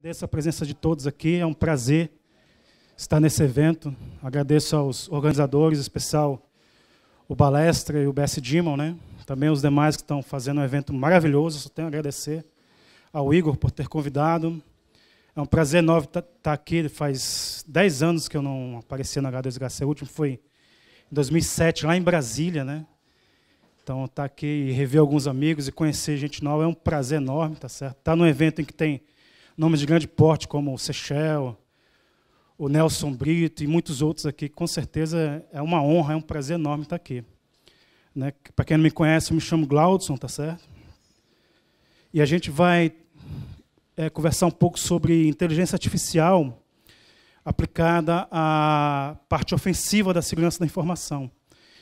Agradeço a presença de todos aqui, é um prazer estar nesse evento. Agradeço aos organizadores, em especial o Balestra e o BS Dimon, né? também os demais que estão fazendo um evento maravilhoso. Só tenho a agradecer ao Igor por ter convidado. É um prazer enorme estar tá aqui. Faz 10 anos que eu não apareci na H2HC. O último foi em 2007, lá em Brasília. Né? Então, estar tá aqui e rever alguns amigos e conhecer gente nova é um prazer enorme, tá certo? Estar tá num evento em que tem nomes de grande porte como o Seychelles, o Nelson Brito e muitos outros aqui, com certeza é uma honra, é um prazer enorme estar aqui. Né? Para quem não me conhece, eu me chamo Glaudson, tá certo? E a gente vai é, conversar um pouco sobre inteligência artificial aplicada à parte ofensiva da segurança da informação,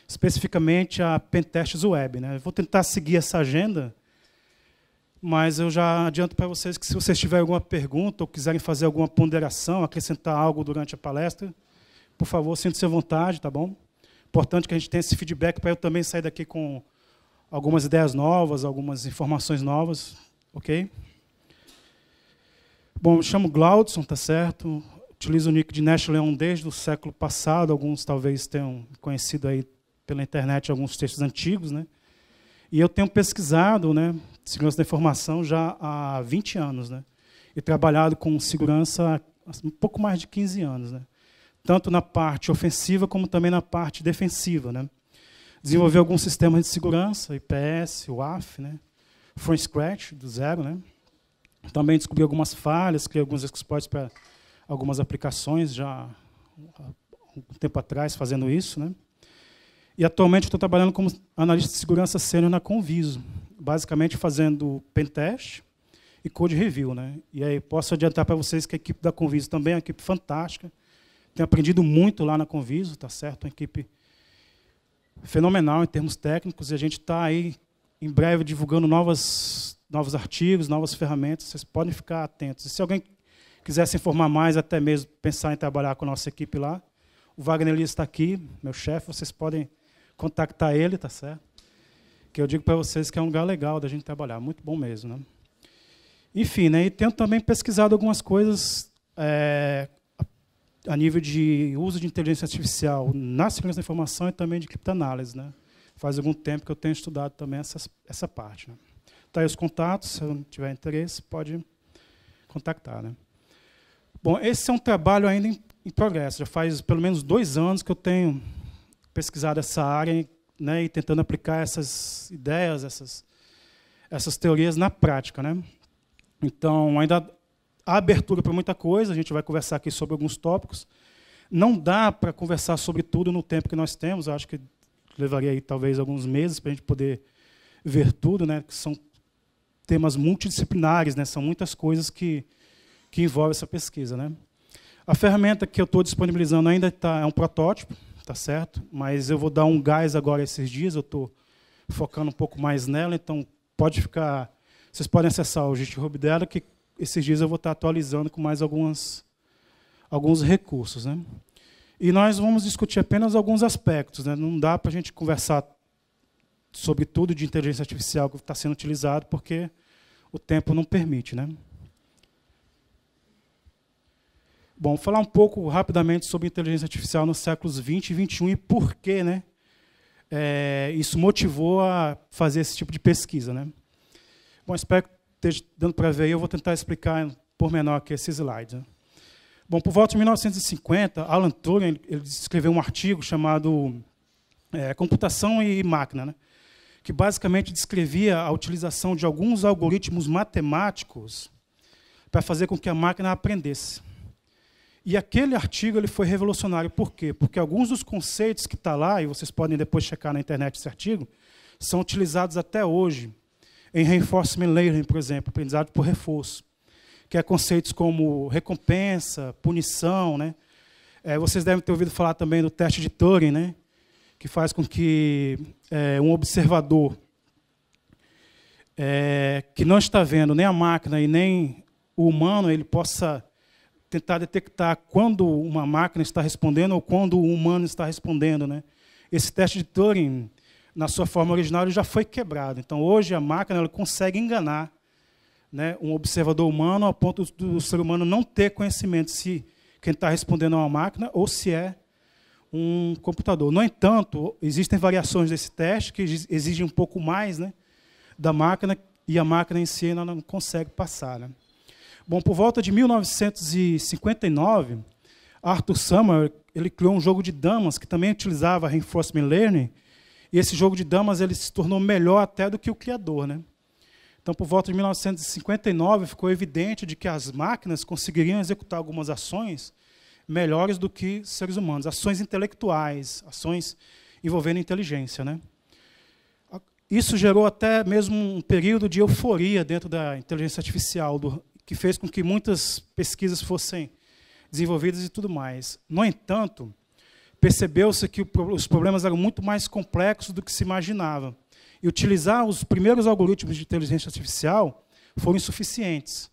especificamente a Pentestes Web. Né? vou tentar seguir essa agenda mas eu já adianto para vocês que se vocês tiverem alguma pergunta ou quiserem fazer alguma ponderação, acrescentar algo durante a palestra, por favor, sinta-se à vontade, tá bom? Importante que a gente tenha esse feedback para eu também sair daqui com algumas ideias novas, algumas informações novas, ok? Bom, me chamo Glaudson, tá certo? Utilizo o nick de Nash Leon desde o século passado, alguns talvez tenham conhecido aí pela internet alguns textos antigos, né? E eu tenho pesquisado, né, segurança da informação já há 20 anos, né? E trabalhado com segurança há um pouco mais de 15 anos, né? Tanto na parte ofensiva como também na parte defensiva, né? Desenvolveu alguns sistemas de segurança, IPS, WAF, né? From scratch, do zero, né? Também descobri algumas falhas, criei alguns exploits para algumas aplicações já há um tempo atrás fazendo isso, né? E atualmente estou trabalhando como analista de segurança sênior na Conviso basicamente fazendo pentest e code review. Né? E aí posso adiantar para vocês que a equipe da Conviso também é uma equipe fantástica. Tenho aprendido muito lá na Conviso, tá certo? Uma equipe fenomenal em termos técnicos e a gente está aí em breve divulgando novas, novos artigos, novas ferramentas. Vocês podem ficar atentos. E se alguém quiser se informar mais, até mesmo pensar em trabalhar com a nossa equipe lá, o Wagner Elias está aqui, meu chefe, vocês podem contactar ele, tá certo? que eu digo para vocês que é um lugar legal da gente trabalhar, muito bom mesmo. Né? Enfim, né, e tenho também pesquisado algumas coisas é, a nível de uso de inteligência artificial na segurança da informação e também de criptanálise. Né? Faz algum tempo que eu tenho estudado também essa, essa parte. Né? Tá aí os contatos, se não tiver interesse, pode contactar. Né? Bom, esse é um trabalho ainda em, em progresso, já faz pelo menos dois anos que eu tenho pesquisado essa área né, e tentando aplicar essas ideias, essas, essas teorias na prática. Né? Então, ainda há abertura para muita coisa, a gente vai conversar aqui sobre alguns tópicos. Não dá para conversar sobre tudo no tempo que nós temos, Eu acho que levaria aí, talvez alguns meses para a gente poder ver tudo, né? que são temas multidisciplinares, né? são muitas coisas que, que envolvem essa pesquisa. Né? A ferramenta que eu estou disponibilizando ainda tá, é um protótipo, tá certo? Mas eu vou dar um gás agora esses dias, eu estou focando um pouco mais nela, então pode ficar. Vocês podem acessar o GitHub dela, que esses dias eu vou estar tá atualizando com mais algumas, alguns recursos. Né? E nós vamos discutir apenas alguns aspectos. Né? Não dá para a gente conversar sobre tudo de inteligência artificial que está sendo utilizado, porque o tempo não permite. Né? Bom, falar um pouco rapidamente sobre inteligência artificial nos séculos 20 e 21 e por que né, é, isso motivou a fazer esse tipo de pesquisa. Né? Bom, espero que esteja dando para ver. Eu vou tentar explicar por menor aqui esse slide. Né? Bom, por volta de 1950, Alan Turing ele escreveu um artigo chamado é, Computação e Máquina, né? que basicamente descrevia a utilização de alguns algoritmos matemáticos para fazer com que a máquina aprendesse. E aquele artigo ele foi revolucionário. Por quê? Porque alguns dos conceitos que está lá, e vocês podem depois checar na internet esse artigo, são utilizados até hoje em Reinforcement Learning, por exemplo, aprendizado por reforço, que é conceitos como recompensa, punição. Né? É, vocês devem ter ouvido falar também do teste de Turing, né? que faz com que é, um observador é, que não está vendo nem a máquina e nem o humano, ele possa tentar detectar quando uma máquina está respondendo ou quando o humano está respondendo. Né? Esse teste de Turing, na sua forma original, já foi quebrado. Então, hoje, a máquina ela consegue enganar né, um observador humano a ponto do, do ser humano não ter conhecimento se quem está respondendo é uma máquina ou se é um computador. No entanto, existem variações desse teste que exigem um pouco mais né, da máquina e a máquina em si não consegue passar. Né? Bom, por volta de 1959, Arthur Summer ele criou um jogo de damas que também utilizava reinforcement learning. E esse jogo de damas ele se tornou melhor até do que o criador, né? Então, por volta de 1959, ficou evidente de que as máquinas conseguiriam executar algumas ações melhores do que seres humanos, ações intelectuais, ações envolvendo inteligência, né? Isso gerou até mesmo um período de euforia dentro da inteligência artificial, do, que fez com que muitas pesquisas fossem desenvolvidas e tudo mais. No entanto, percebeu-se que os problemas eram muito mais complexos do que se imaginava. E utilizar os primeiros algoritmos de inteligência artificial foram insuficientes.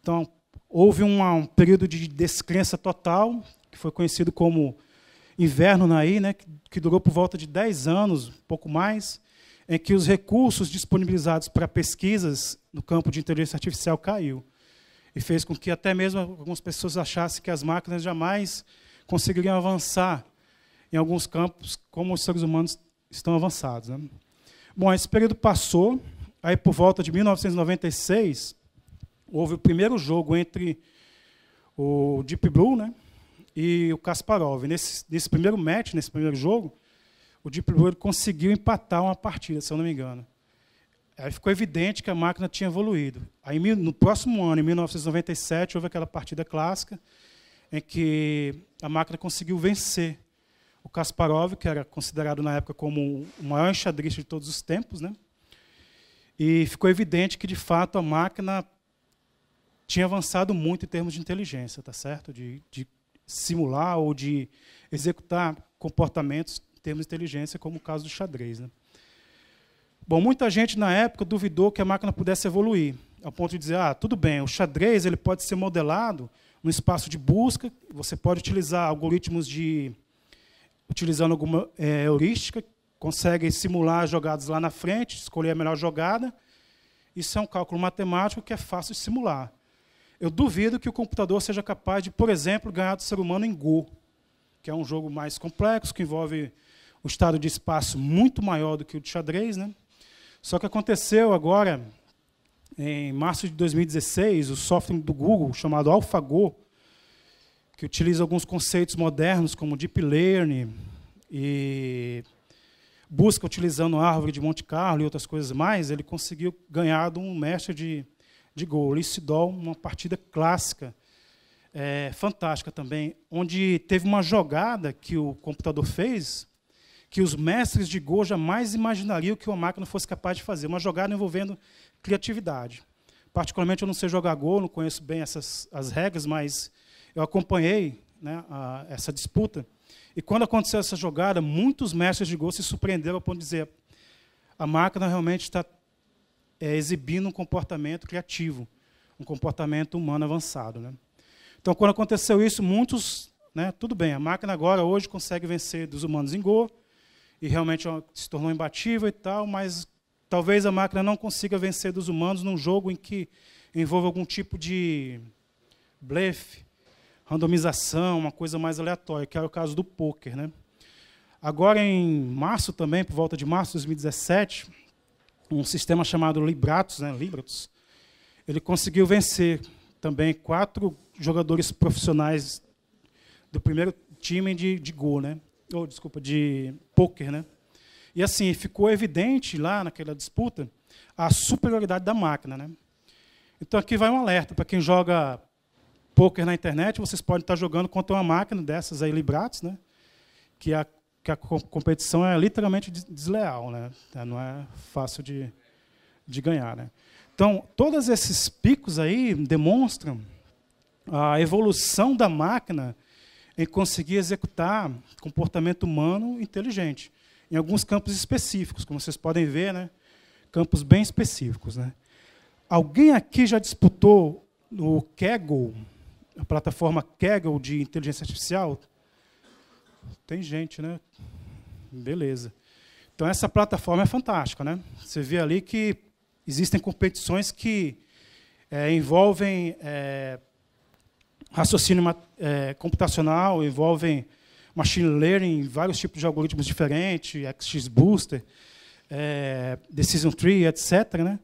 Então, houve uma, um período de descrença total, que foi conhecido como inverno naí, né, que durou por volta de 10 anos, pouco mais, em que os recursos disponibilizados para pesquisas no campo de inteligência artificial caiu e fez com que até mesmo algumas pessoas achassem que as máquinas jamais conseguiriam avançar em alguns campos como os seres humanos estão avançados. Né? Bom, esse período passou, aí por volta de 1996 houve o primeiro jogo entre o Deep Blue, né, e o Kasparov. Nesse, nesse primeiro match, nesse primeiro jogo, o Deep Blue conseguiu empatar uma partida, se eu não me engano. Aí ficou evidente que a máquina tinha evoluído. Aí, no próximo ano, em 1997, houve aquela partida clássica em que a máquina conseguiu vencer o Kasparov, que era considerado na época como o maior enxadrista de todos os tempos, né? E ficou evidente que de fato a máquina tinha avançado muito em termos de inteligência, tá certo? De, de simular ou de executar comportamentos em termos de inteligência, como o caso do xadrez, né? Bom, muita gente na época duvidou que a máquina pudesse evoluir, ao ponto de dizer, ah, tudo bem, o xadrez ele pode ser modelado no espaço de busca, você pode utilizar algoritmos de utilizando alguma é, heurística, consegue simular jogadas lá na frente, escolher a melhor jogada. Isso é um cálculo matemático que é fácil de simular. Eu duvido que o computador seja capaz de, por exemplo, ganhar do ser humano em Go, que é um jogo mais complexo, que envolve o estado de espaço muito maior do que o de xadrez, né? Só que aconteceu agora, em março de 2016, o software do Google, chamado AlphaGo, que utiliza alguns conceitos modernos, como Deep Learning, e busca utilizando a árvore de Monte Carlo e outras coisas mais, ele conseguiu ganhar de um mestre de, de gol, Sedol, uma partida clássica, é, fantástica também, onde teve uma jogada que o computador fez, que os mestres de Go jamais imaginariam que uma máquina fosse capaz de fazer, uma jogada envolvendo criatividade. Particularmente, eu não sei jogar Go, não conheço bem essas as regras, mas eu acompanhei né, a, essa disputa. E quando aconteceu essa jogada, muitos mestres de Go se surpreenderam ao ponto de dizer: a máquina realmente está é, exibindo um comportamento criativo, um comportamento humano avançado. Né? Então, quando aconteceu isso, muitos, né, tudo bem, a máquina agora hoje consegue vencer dos humanos em Go, e realmente é se tornou imbatível e tal, mas talvez a máquina não consiga vencer dos humanos num jogo em que envolve algum tipo de blefe, randomização, uma coisa mais aleatória, que era é o caso do poker, né? Agora em março também, por volta de março de 2017, um sistema chamado Libratus, né, Libratus, ele conseguiu vencer também quatro jogadores profissionais do primeiro time de, de gol, né? ou oh, desculpa, de pôquer, né? E assim, ficou evidente lá naquela disputa a superioridade da máquina, né? Então aqui vai um alerta para quem joga poker na internet, vocês podem estar jogando contra uma máquina dessas aí Libratos, né? Que a, que a competição é literalmente desleal, né? É, não é fácil de, de ganhar, né? Então, todos esses picos aí demonstram a evolução da máquina em conseguir executar comportamento humano inteligente, em alguns campos específicos, como vocês podem ver, né? campos bem específicos. Né? Alguém aqui já disputou o Kaggle, a plataforma Kaggle de inteligência artificial? Tem gente, né? Beleza. Então, essa plataforma é fantástica. Né? Você vê ali que existem competições que é, envolvem é, raciocínio é, computacional, envolvem machine learning, vários tipos de algoritmos diferentes, XGBooster, é, decision tree, etc. Né?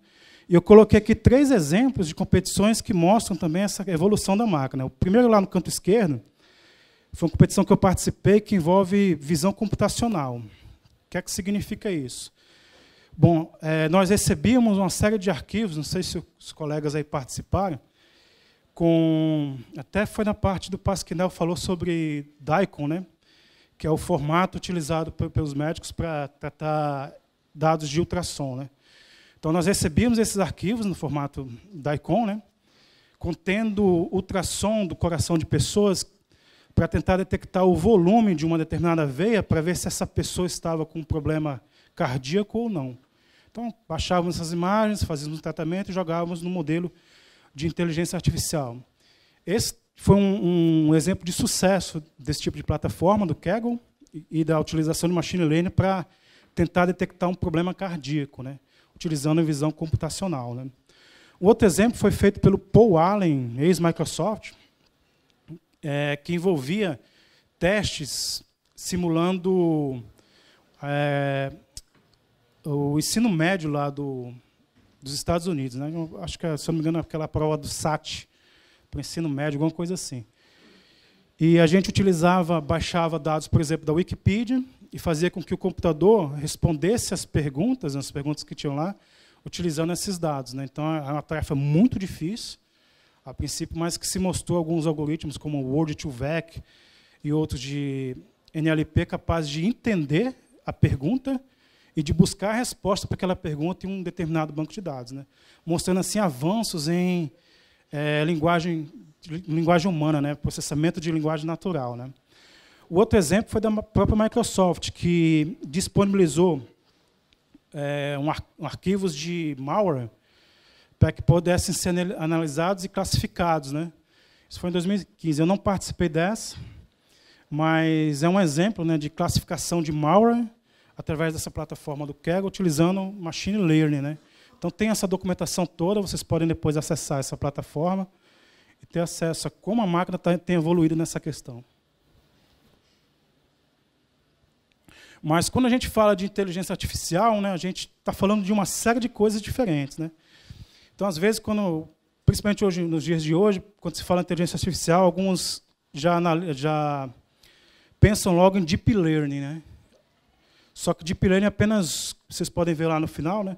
E eu coloquei aqui três exemplos de competições que mostram também essa evolução da máquina. O primeiro, lá no canto esquerdo, foi uma competição que eu participei que envolve visão computacional. O que é que significa isso? Bom, é, nós recebíamos uma série de arquivos, não sei se os colegas aí participaram, com até foi na parte do Pasquinel falou sobre DICOM, né? Que é o formato utilizado pelos médicos para tratar dados de ultrassom, né? Então nós recebíamos esses arquivos no formato DICOM, né? Contendo ultrassom do coração de pessoas para tentar detectar o volume de uma determinada veia para ver se essa pessoa estava com um problema cardíaco ou não. Então, baixávamos essas imagens, fazíamos o um tratamento e jogávamos no modelo de inteligência artificial. Esse foi um, um exemplo de sucesso desse tipo de plataforma, do Kaggle, e da utilização de machine learning para tentar detectar um problema cardíaco, né? utilizando a visão computacional. Né? O outro exemplo foi feito pelo Paul Allen, ex-Microsoft, é, que envolvia testes simulando é, o ensino médio lá do, dos Estados Unidos. Né? Acho que, se não me engano, é aquela prova do SAT, para o ensino médio, alguma coisa assim. E a gente utilizava, baixava dados, por exemplo, da Wikipedia, e fazia com que o computador respondesse as perguntas, né, as perguntas que tinham lá, utilizando esses dados. Né? Então, é uma tarefa muito difícil, a princípio, mas que se mostrou alguns algoritmos, como o Word2Vec e outros de NLP, capazes de entender a pergunta e de buscar a resposta para aquela pergunta em um determinado banco de dados, né? mostrando assim avanços em é, linguagem, linguagem humana, né? processamento de linguagem natural. Né? O outro exemplo foi da própria Microsoft, que disponibilizou é, um ar um arquivos de malware para que pudessem ser analisados e classificados. Né? Isso foi em 2015. Eu não participei dessa, mas é um exemplo né, de classificação de malware através dessa plataforma do Kaggle, utilizando machine learning, né? Então tem essa documentação toda, vocês podem depois acessar essa plataforma e ter acesso a como a máquina tá, tem evoluído nessa questão. Mas quando a gente fala de inteligência artificial, né, a gente está falando de uma série de coisas diferentes, né? Então às vezes quando, principalmente hoje nos dias de hoje, quando se fala em inteligência artificial, alguns já, já pensam logo em deep learning, né? Só que de é apenas, vocês podem ver lá no final, né?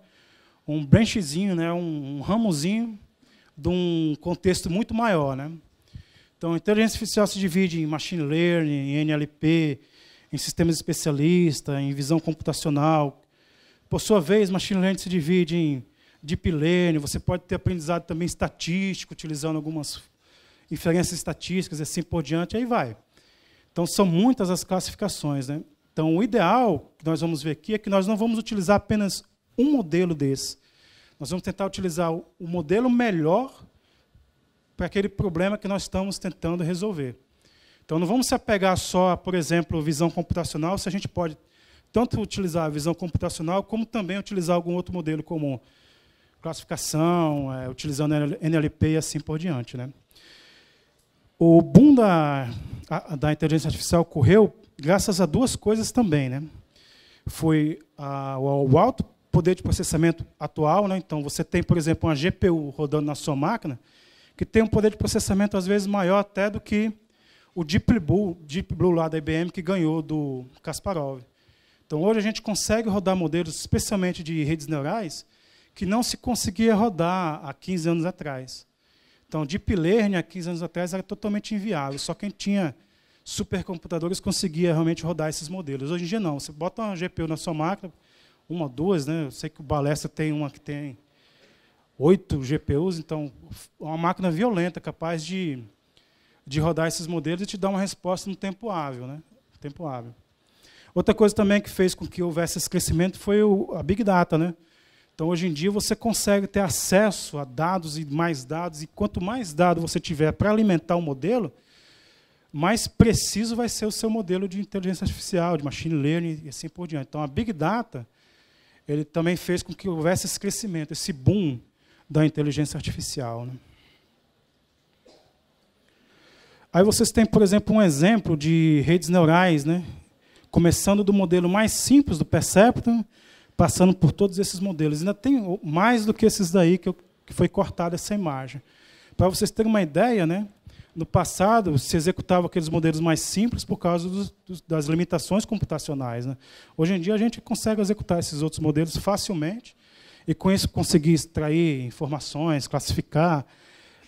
um branchzinho, né? um, um ramozinho de um contexto muito maior. Né? Então, inteligência artificial se divide em machine learning, em NLP, em sistemas especialistas, em visão computacional. Por sua vez, machine learning se divide em deep learning, você pode ter aprendizado também estatístico, utilizando algumas inferências estatísticas, e assim por diante, aí vai. Então, são muitas as classificações. Né? Então, o ideal que nós vamos ver aqui é que nós não vamos utilizar apenas um modelo desse. Nós vamos tentar utilizar o modelo melhor para aquele problema que nós estamos tentando resolver. Então, não vamos se apegar só, por exemplo, visão computacional, se a gente pode tanto utilizar a visão computacional como também utilizar algum outro modelo comum. Classificação, é, utilizando NLP e assim por diante. Né? O boom da, a, da inteligência artificial ocorreu graças a duas coisas também, né? Foi ah, o alto poder de processamento atual, né? Então você tem, por exemplo, uma GPU rodando na sua máquina que tem um poder de processamento às vezes maior até do que o Deep Blue, Deep Blue lá da IBM que ganhou do Kasparov. Então hoje a gente consegue rodar modelos, especialmente de redes neurais, que não se conseguia rodar há 15 anos atrás. Então, deep learning há 15 anos atrás era totalmente inviável. Só quem tinha supercomputadores conseguia realmente rodar esses modelos. Hoje em dia não, você bota uma GPU na sua máquina, uma, duas, né? Eu sei que o Balestra tem uma que tem oito GPUs, então é uma máquina violenta, capaz de, de rodar esses modelos e te dar uma resposta no tempo hábil, né? Tempo hábil. Outra coisa também que fez com que houvesse esse crescimento foi o, a Big Data, né? Então, hoje em dia, você consegue ter acesso a dados e mais dados, e quanto mais dado você tiver para alimentar o modelo, mais preciso vai ser o seu modelo de inteligência artificial, de machine learning e assim por diante. Então, a Big Data ele também fez com que houvesse esse crescimento, esse boom da inteligência artificial. Né? Aí vocês têm, por exemplo, um exemplo de redes neurais, né? começando do modelo mais simples do Perceptron, passando por todos esses modelos. Ainda tem mais do que esses daí que, que foi cortada essa imagem. Para vocês terem uma ideia, né? no passado se executava aqueles modelos mais simples por causa dos, dos, das limitações computacionais. Né? Hoje em dia a gente consegue executar esses outros modelos facilmente e com isso conseguir extrair informações, classificar,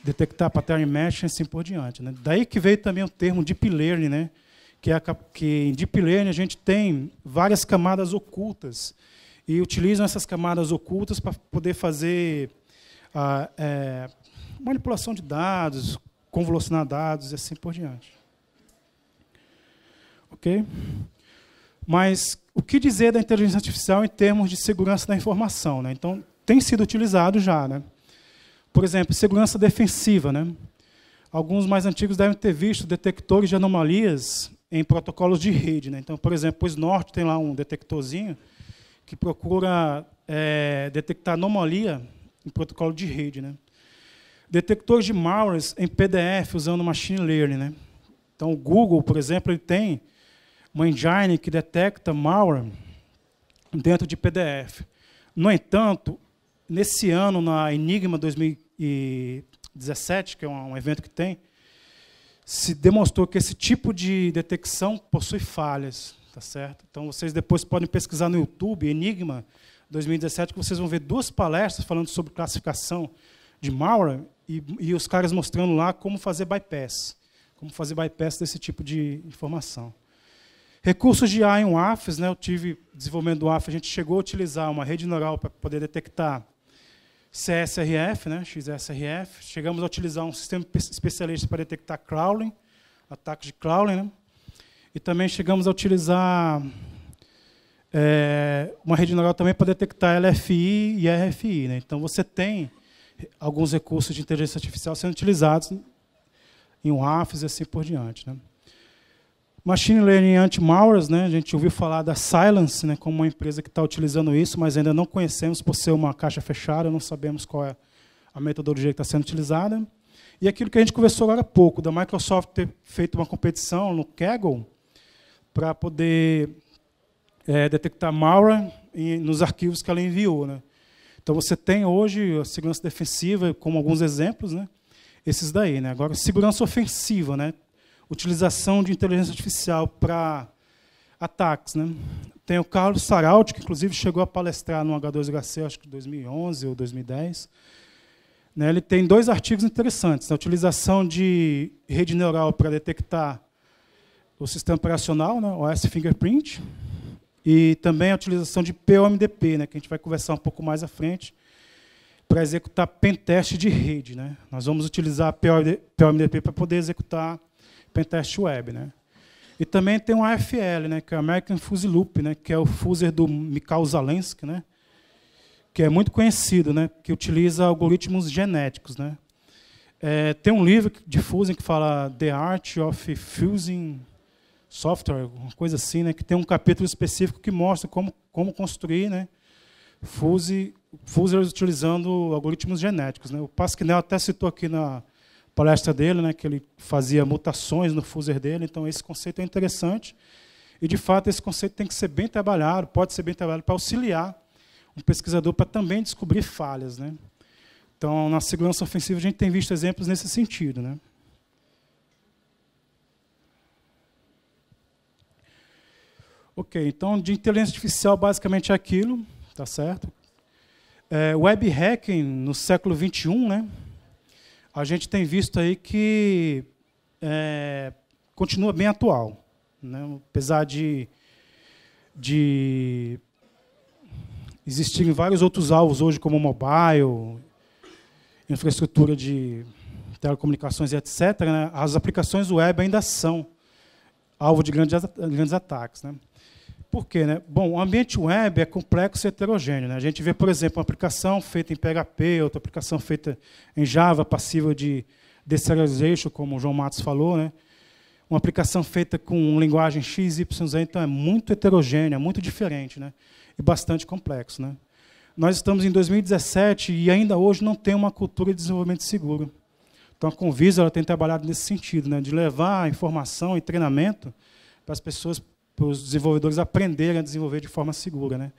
detectar pattern matching e assim por diante. Né? Daí que veio também o termo deep learning, né? que, é a, que em deep learning a gente tem várias camadas ocultas e utilizam essas camadas ocultas para poder fazer a, ah, é, manipulação de dados, dados e assim por diante. Ok? Mas o que dizer da inteligência artificial em termos de segurança da informação? Né? Então, tem sido utilizado já. Né? Por exemplo, segurança defensiva. Né? Alguns mais antigos devem ter visto detectores de anomalias em protocolos de rede. Né? Então, por exemplo, o Snort tem lá um detectorzinho que procura é, detectar anomalia em protocolo de rede. Né? Detector de malwares em PDF usando machine learning. Né? Então, o Google, por exemplo, ele tem uma engine que detecta malware dentro de PDF. No entanto, nesse ano, na Enigma 2017, que é um evento que tem, se demonstrou que esse tipo de detecção possui falhas, tá certo? Então vocês depois podem pesquisar no YouTube Enigma 2017 que vocês vão ver duas palestras falando sobre classificação de malware e, e os caras mostrando lá como fazer bypass, como fazer bypass desse tipo de informação. Recursos de AI em WAFs, né, eu tive desenvolvimento do WAF, a gente chegou a utilizar uma rede neural para poder detectar CSRF, né, XSRF, chegamos a utilizar um sistema especialista para detectar crawling, ataques de crawling, né, e também chegamos a utilizar é, uma rede neural também para detectar LFI e RFI. Né, então, você tem alguns recursos de inteligência artificial sendo utilizados em um e assim por diante. Né? Machine Learning Anti-Malwares, né? a gente ouviu falar da Silence né, como uma empresa que está utilizando isso, mas ainda não conhecemos por ser uma caixa fechada, não sabemos qual é a metodologia que está sendo utilizada. E aquilo que a gente conversou agora há pouco, da Microsoft ter feito uma competição no Kaggle para poder é, detectar malware nos arquivos que ela enviou. Né? Então você tem hoje a segurança defensiva, como alguns exemplos, né? esses daí. Né? Agora, segurança ofensiva, né? utilização de inteligência artificial para ataques. Né? Tem o Carlos Saraldi, que inclusive chegou a palestrar no H2HC, acho que 2011 ou 2010. Né? Ele tem dois artigos interessantes. A né? utilização de rede neural para detectar o sistema operacional, né? OS Fingerprint, e também a utilização de POMDP, né, que a gente vai conversar um pouco mais à frente, para executar pentest de rede. Né? Nós vamos utilizar POMDP para poder executar pentest web. Né? E também tem o AFL, né, que é o American Fuzzy Loop, né, que é o fuser do Mikhail Zalensky, né, que é muito conhecido, né, que utiliza algoritmos genéticos. Né. É, tem um livro de fusing que fala The Art of Fusing software, uma coisa assim, né, que tem um capítulo específico que mostra como, como construir né, fuse, fusers utilizando algoritmos genéticos. Né. O Pasquinel até citou aqui na palestra dele né, que ele fazia mutações no fuser dele, então esse conceito é interessante. E, de fato, esse conceito tem que ser bem trabalhado, pode ser bem trabalhado para auxiliar um pesquisador para também descobrir falhas. Né. Então, na segurança ofensiva, a gente tem visto exemplos nesse sentido. Né. Ok, então de inteligência artificial basicamente é aquilo, tá certo? É, web hacking no século 21, né? A gente tem visto aí que é, continua bem atual, né? apesar de, de existirem vários outros alvos hoje, como mobile, infraestrutura de telecomunicações, etc. Né? As aplicações web ainda são alvo de grandes, grandes ataques, né? Por quê? Né? Bom, o ambiente web é complexo e heterogêneo. Né? A gente vê, por exemplo, uma aplicação feita em PHP, outra aplicação feita em Java, passiva de deserialization, como o João Matos falou. Né? Uma aplicação feita com linguagem XYZ, então é muito heterogênea, muito diferente né? e bastante complexo. Né? Nós estamos em 2017 e ainda hoje não tem uma cultura de desenvolvimento seguro. Então a Convisa ela tem trabalhado nesse sentido, né? de levar informação e treinamento para as pessoas para os desenvolvedores aprenderem a desenvolver de forma segura. Né?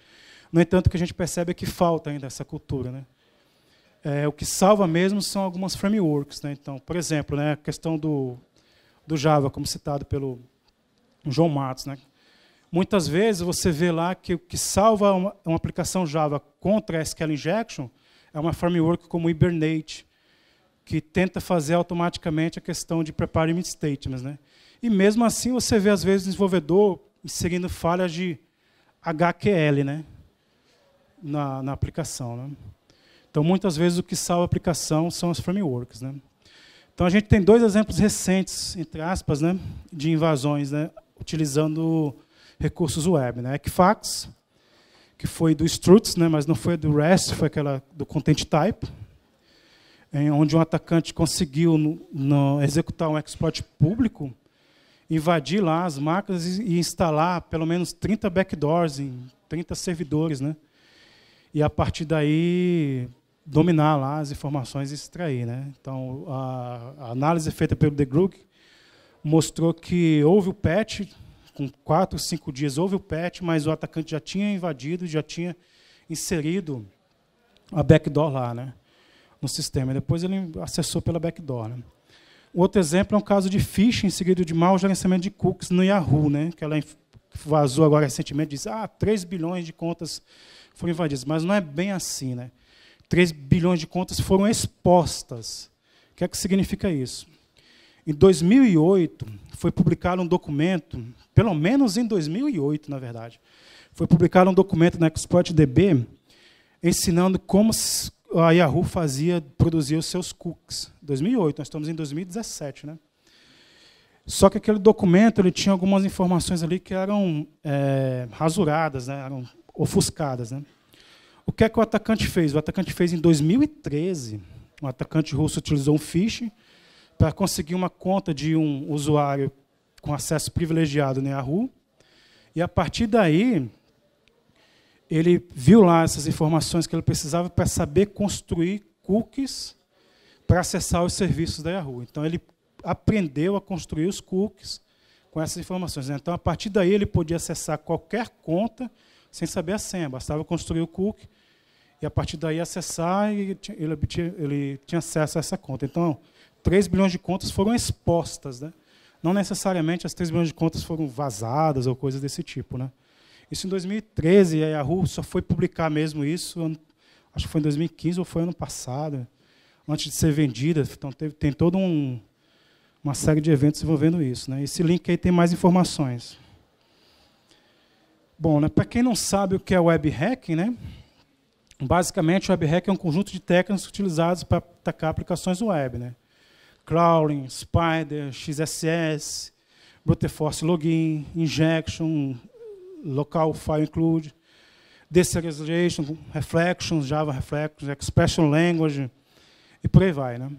No entanto, o que a gente percebe é que falta ainda essa cultura. Né? É, o que salva mesmo são algumas frameworks. Né? Então, por exemplo, né, a questão do, do Java, como citado pelo João Matos. Né? Muitas vezes você vê lá que o que salva uma, uma aplicação Java contra a SQL Injection é uma framework como Hibernate, que tenta fazer automaticamente a questão de preparing statements. Né? E mesmo assim você vê, às vezes, o desenvolvedor inserindo falhas de HQL né? na, na aplicação. Né? Então, muitas vezes, o que salva a aplicação são os frameworks. Né? Então, a gente tem dois exemplos recentes, entre aspas, né? de invasões, né? utilizando recursos web. Né? Equifax, que foi do Struts, né? mas não foi do REST, foi aquela do Content Type, em onde um atacante conseguiu no, no, executar um exploit público, invadir lá as máquinas e, e, instalar pelo menos 30 backdoors em 30 servidores, né? E a partir daí dominar lá as informações e extrair, né? Então a, a análise feita pelo The Grug mostrou que houve o patch com quatro, cinco dias houve o patch, mas o atacante já tinha invadido, já tinha inserido a backdoor lá, né? no sistema. Depois ele acessou pela backdoor. Né? Outro exemplo é um caso de phishing seguido de mau gerenciamento de cookies no Yahoo, né? que ela vazou agora recentemente, diz ah, 3 bilhões de contas foram invadidas. Mas não é bem assim. Né? 3 bilhões de contas foram expostas. O que é que significa isso? Em 2008, foi publicado um documento, pelo menos em 2008, na verdade, foi publicado um documento na ExploitDB ensinando como, a Yahoo fazia, produzia os seus cookies. 2008, nós estamos em 2017, né? Só que aquele documento ele tinha algumas informações ali que eram é, rasuradas, né? eram ofuscadas. Né? O que é que o atacante fez? O atacante fez em 2013. Um atacante russo utilizou um phishing para conseguir uma conta de um usuário com acesso privilegiado no Yahoo. E a partir daí, ele viu lá essas informações que ele precisava para saber construir cookies para acessar os serviços da Yahoo. Então ele aprendeu a construir os cookies com essas informações. Né? Então a partir daí ele podia acessar qualquer conta sem saber a senha, bastava construir o cookie e a partir daí acessar e ele, ele tinha acesso a essa conta. Então 3 bilhões de contas foram expostas, né? Não necessariamente as 3 bilhões de contas foram vazadas ou coisas desse tipo, né? Isso em 2013, a Yahoo só foi publicar mesmo isso, acho que foi em 2015 ou foi ano passado, antes de ser vendida. Então teve, tem toda um, uma série de eventos envolvendo isso. Né? Esse link aí tem mais informações. Bom, né, para quem não sabe o que é web hacking, né, basicamente o web hacking é um conjunto de técnicas utilizadas para atacar aplicações web. Né? Crawling, Spider, XSS, Brute Force Login, Injection, local file include, deserialization, reflections, Java reflections, expression language, e por aí vai. Né?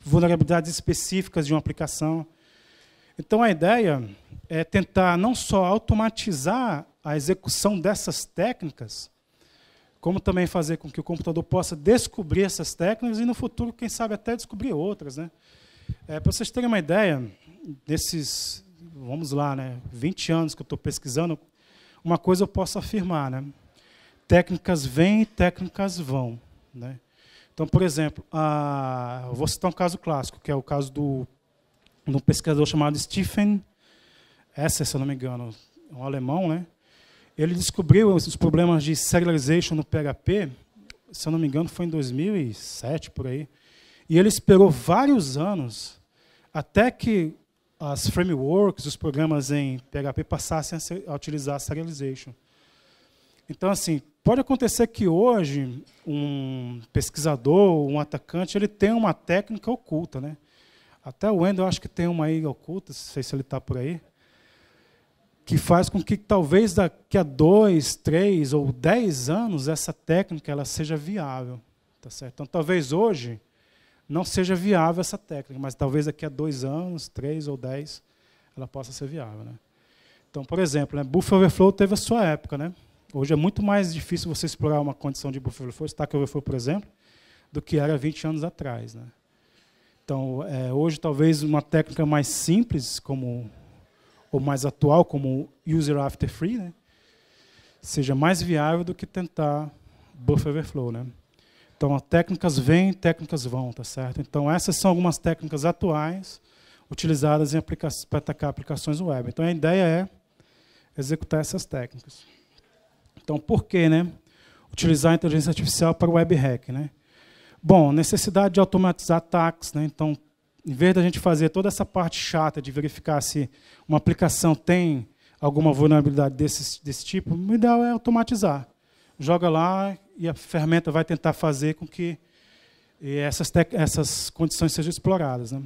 Vulnerabilidades específicas de uma aplicação. Então, a ideia é tentar não só automatizar a execução dessas técnicas, como também fazer com que o computador possa descobrir essas técnicas e, no futuro, quem sabe, até descobrir outras. Né? É, Para vocês terem uma ideia desses vamos lá, né, 20 anos que eu estou pesquisando, uma coisa eu posso afirmar, né? Técnicas vêm e técnicas vão, né? Então, por exemplo, a, eu vou citar um caso clássico, que é o caso do de um pesquisador chamado Stephen Esser, se eu não me engano, um alemão, né? Ele descobriu os problemas de serialization no PHP, se eu não me engano, foi em 2007 por aí. E ele esperou vários anos até que as frameworks, os programas em PHP passassem a, ser, a utilizar serialization. Então, assim, pode acontecer que hoje um pesquisador, um atacante, ele tem uma técnica oculta, né? Até o Wendel, acho que tem uma aí oculta, não sei se ele está por aí, que faz com que talvez daqui a dois, três ou dez anos essa técnica ela seja viável, tá certo? Então, talvez hoje não seja viável essa técnica, mas talvez daqui a dois anos, três ou dez, ela possa ser viável. Né? Então, por exemplo, né, Buffer Overflow teve a sua época. Né? Hoje é muito mais difícil você explorar uma condição de Buffer Overflow, Stack Overflow, por exemplo, do que era 20 anos atrás. Né? Então, é, hoje, talvez uma técnica mais simples, como ou mais atual, como User After Free, né? seja mais viável do que tentar Buffer Overflow. Né? Então, técnicas vêm, técnicas vão, tá certo? Então, essas são algumas técnicas atuais utilizadas aplica para atacar aplicações web. Então, a ideia é executar essas técnicas. Então, por que né, utilizar a inteligência artificial para o web hack? Né? Bom, necessidade de automatizar ataques. Né? Então, em vez da gente fazer toda essa parte chata de verificar se uma aplicação tem alguma vulnerabilidade desse, desse tipo, o ideal é automatizar joga lá e a ferramenta vai tentar fazer com que eh, essas, essas condições sejam exploradas. Né?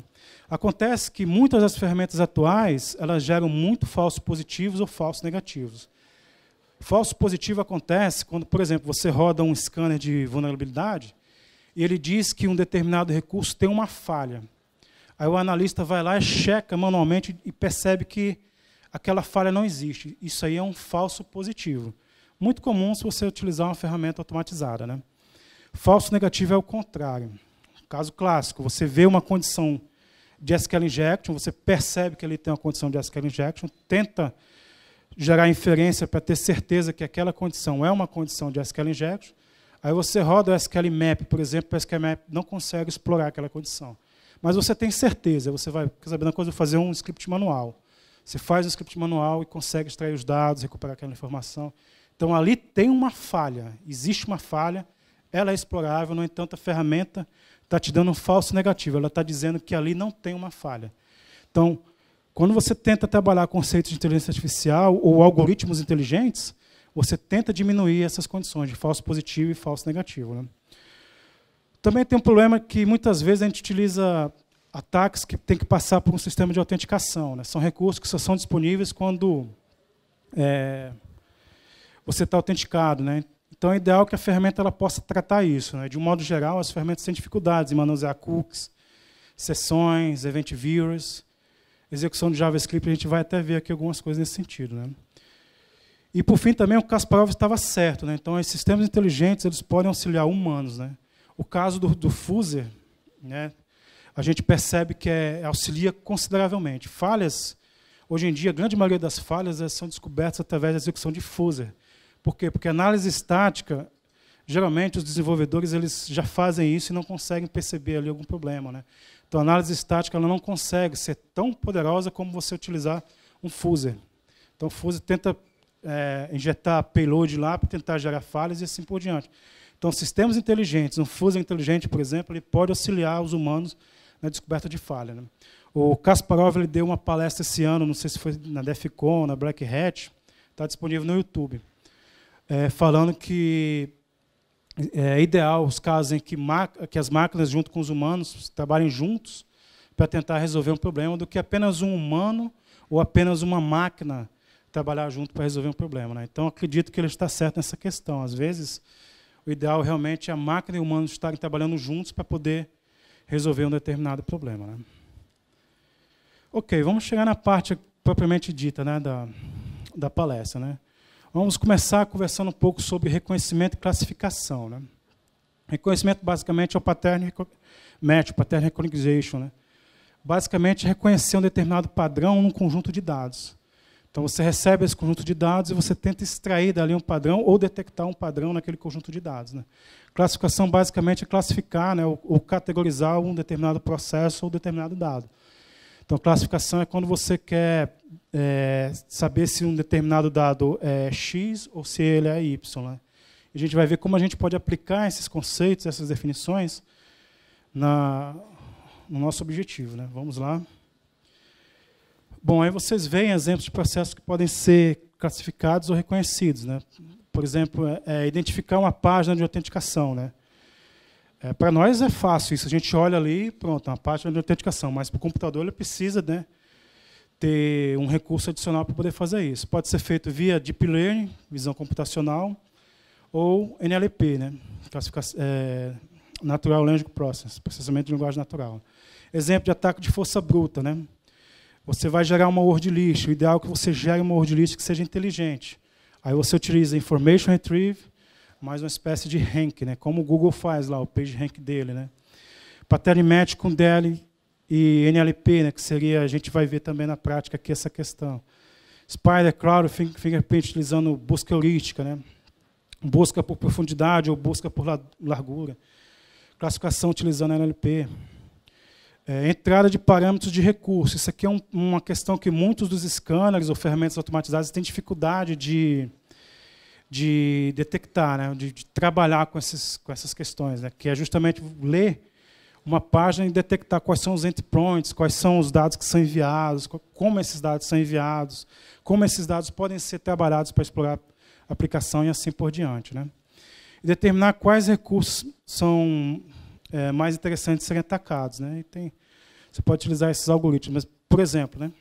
Acontece que muitas das ferramentas atuais elas geram muito falsos positivos ou falsos negativos. Falso positivo acontece quando, por exemplo, você roda um scanner de vulnerabilidade e ele diz que um determinado recurso tem uma falha. Aí o analista vai lá e checa manualmente e percebe que aquela falha não existe. Isso aí é um falso positivo. Muito comum se você utilizar uma ferramenta automatizada. Né? Falso negativo é o contrário. Caso clássico, você vê uma condição de SQL injection, você percebe que ele tem uma condição de SQL injection, tenta gerar inferência para ter certeza que aquela condição é uma condição de SQL injection, aí você roda o SQL map, por exemplo, o SQL map não consegue explorar aquela condição. Mas você tem certeza, você vai, quer saber uma coisa, fazer um script manual. Você faz um script manual e consegue extrair os dados, recuperar aquela informação. Então ali tem uma falha, existe uma falha, ela é explorável, no entanto, a ferramenta está te dando um falso negativo, ela está dizendo que ali não tem uma falha. Então, quando você tenta trabalhar conceitos de inteligência artificial ou algoritmos inteligentes, você tenta diminuir essas condições de falso positivo e falso negativo. Né? Também tem um problema que muitas vezes a gente utiliza ataques que tem que passar por um sistema de autenticação. Né? São recursos que só são disponíveis quando é, você está autenticado. Né? Então é ideal que a ferramenta ela possa tratar isso. Né? De um modo geral, as ferramentas têm dificuldades em manusear cookies, sessões, event viewers, execução de JavaScript. A gente vai até ver aqui algumas coisas nesse sentido. Né? E, por fim, também o Kasparov estava certo. Né? Então, esses sistemas inteligentes eles podem auxiliar humanos. Né? O caso do, do Fuser, né, a gente percebe que é, auxilia consideravelmente. Falhas, hoje em dia, a grande maioria das falhas são descobertas através da execução de Fuser. Por quê? Porque análise estática, geralmente os desenvolvedores eles já fazem isso e não conseguem perceber ali algum problema. Né? Então, a análise estática ela não consegue ser tão poderosa como você utilizar um fuzzer. Então, o fuzzer tenta é, injetar payload lá para tentar gerar falhas e assim por diante. Então, sistemas inteligentes, um fuzzer inteligente, por exemplo, ele pode auxiliar os humanos na descoberta de falha. Né? O Kasparov ele deu uma palestra esse ano, não sei se foi na DEFCON, na Black Hat, está disponível no YouTube é, falando que é, é ideal os casos em que, que as máquinas, junto com os humanos, trabalhem juntos para tentar resolver um problema, do que apenas um humano ou apenas uma máquina trabalhar junto para resolver um problema. Né? Então, acredito que ele está certo nessa questão. Às vezes, o ideal realmente é a máquina e o humano estarem trabalhando juntos para poder resolver um determinado problema. Né? Ok, vamos chegar na parte propriamente dita né, da, da palestra. Né? Vamos começar conversando um pouco sobre reconhecimento e classificação. Né? Reconhecimento, basicamente, é o pattern match, o pattern recognition. Né? Basicamente, reconhecer um determinado padrão num conjunto de dados. Então, você recebe esse conjunto de dados e você tenta extrair dali um padrão ou detectar um padrão naquele conjunto de dados. Né? Classificação, basicamente, é classificar né, ou, ou categorizar um determinado processo ou determinado dado. Então, classificação é quando você quer é, saber se um determinado dado é x ou se ele é y. Né? a gente vai ver como a gente pode aplicar esses conceitos, essas definições, na, no nosso objetivo. Né? Vamos lá. Bom, aí vocês veem exemplos de processos que podem ser classificados ou reconhecidos. Né? Por exemplo, é, é identificar uma página de autenticação. Né? É, para nós é fácil isso. A gente olha ali, pronto, uma página de autenticação. Mas para o computador ele precisa né, ter um recurso adicional para poder fazer isso. Pode ser feito via Deep Learning, visão computacional, ou NLP, né? É, Natural Language Process, processamento de linguagem natural. Exemplo de ataque de força bruta. Né? Você vai gerar uma word list. O ideal é que você gere uma word list que seja inteligente. Aí você utiliza Information Retrieve, mais uma espécie de rank, né? como o Google faz lá, o page rank dele. Né? Para match com DL e NLP, né, que seria, a gente vai ver também na prática aqui essa questão. Spider, claro, fingerprint utilizando busca heurística, né? busca por profundidade ou busca por largura, classificação utilizando NLP, é, entrada de parâmetros de recurso. Isso aqui é um, uma questão que muitos dos scanners ou ferramentas automatizadas têm dificuldade de, de detectar, né? de, de trabalhar com, esses, com essas questões, né? que é justamente ler uma página e detectar quais são os endpoints, quais são os dados que são enviados, como esses dados são enviados, como esses dados podem ser trabalhados para explorar a aplicação e assim por diante. Né? E determinar quais recursos são é, mais interessantes serem atacados. Né? E tem, você pode utilizar esses algoritmos. Mas, por exemplo, né,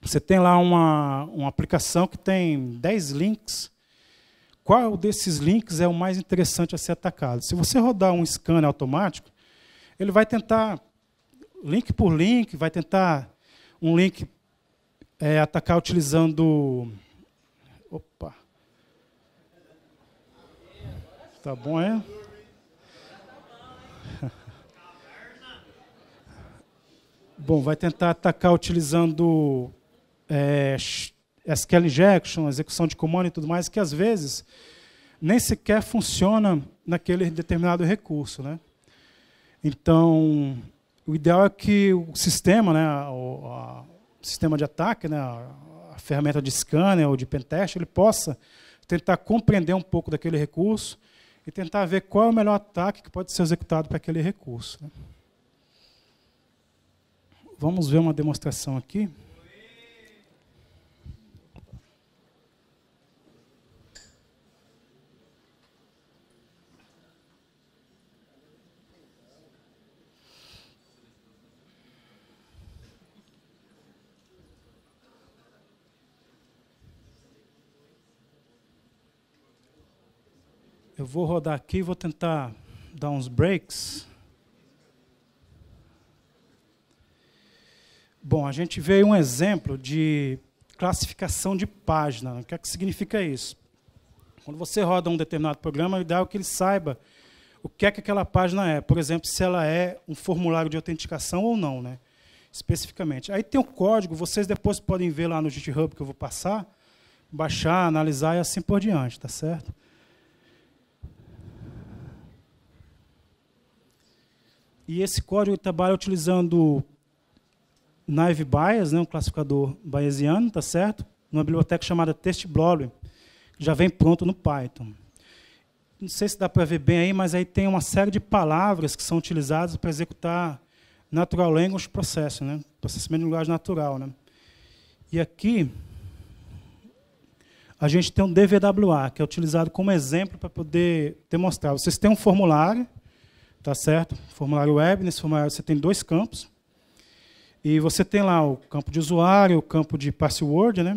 você tem lá uma, uma aplicação que tem 10 links. Qual desses links é o mais interessante a ser atacado? Se você rodar um scan automático, ele vai tentar link por link, vai tentar um link é, atacar utilizando. Opa! Tá bom, é? Bom, vai tentar atacar utilizando é, SQL injection, execução de comando e tudo mais, que às vezes nem sequer funciona naquele determinado recurso, né? Então, o ideal é que o sistema, né, o, a, o sistema de ataque, né, a, a, ferramenta de scanner ou de pentest, ele possa tentar compreender um pouco daquele recurso e tentar ver qual é o melhor ataque que pode ser executado para aquele recurso. Né. Vamos ver uma demonstração aqui. Eu vou rodar aqui, vou tentar dar uns breaks. Bom, a gente veio um exemplo de classificação de página. O que, é que significa isso? Quando você roda um determinado programa, o ideal é que ele saiba o que é que aquela página é. Por exemplo, se ela é um formulário de autenticação ou não, né? especificamente. Aí tem o um código, vocês depois podem ver lá no GitHub que eu vou passar, baixar, analisar e assim por diante, tá certo? E esse código trabalha utilizando Naive Bias, né, um classificador bayesiano, tá certo? Numa biblioteca chamada TestBlob, que já vem pronto no Python. Não sei se dá para ver bem aí, mas aí tem uma série de palavras que são utilizadas para executar natural language processing, né? Processamento de linguagem natural, né? E aqui a gente tem um DVWA, que é utilizado como exemplo para poder demonstrar. Vocês têm um formulário Tá certo? Formulário web, nesse formulário você tem dois campos. E você tem lá o campo de usuário, o campo de password, né?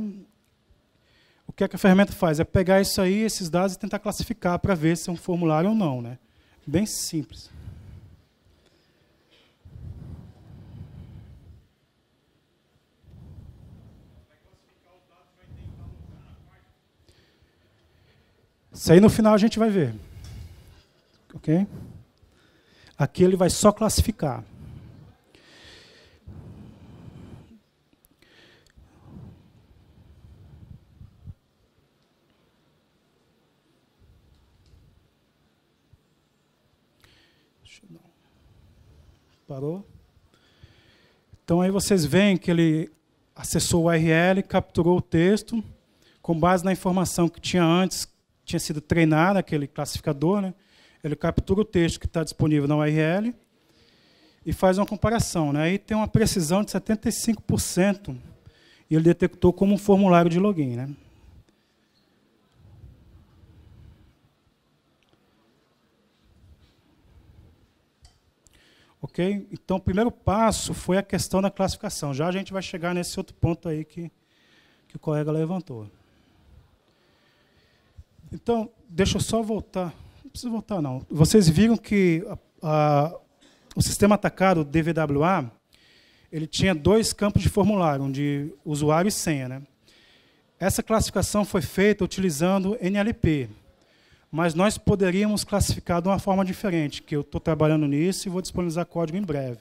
O que, é que a ferramenta faz? É pegar isso aí, esses dados, e tentar classificar para ver se é um formulário ou não. Né? Bem simples. Isso aí no final a gente vai ver. Ok? Aqui ele vai só classificar. Parou? Então aí vocês veem que ele acessou o URL, capturou o texto, com base na informação que tinha antes, tinha sido treinada aquele classificador, né? Ele captura o texto que está disponível na URL e faz uma comparação. Né? Aí tem uma precisão de 75% e ele detectou como um formulário de login. Né? Ok? Então, o primeiro passo foi a questão da classificação. Já a gente vai chegar nesse outro ponto aí que, que o colega levantou. Então, deixa eu só voltar precisa voltar, não. Vocês viram que a, a, o sistema atacado DVWA ele tinha dois campos de formulário, um de usuário e senha. Né? Essa classificação foi feita utilizando NLP, mas nós poderíamos classificar de uma forma diferente, que eu estou trabalhando nisso e vou disponibilizar código em breve,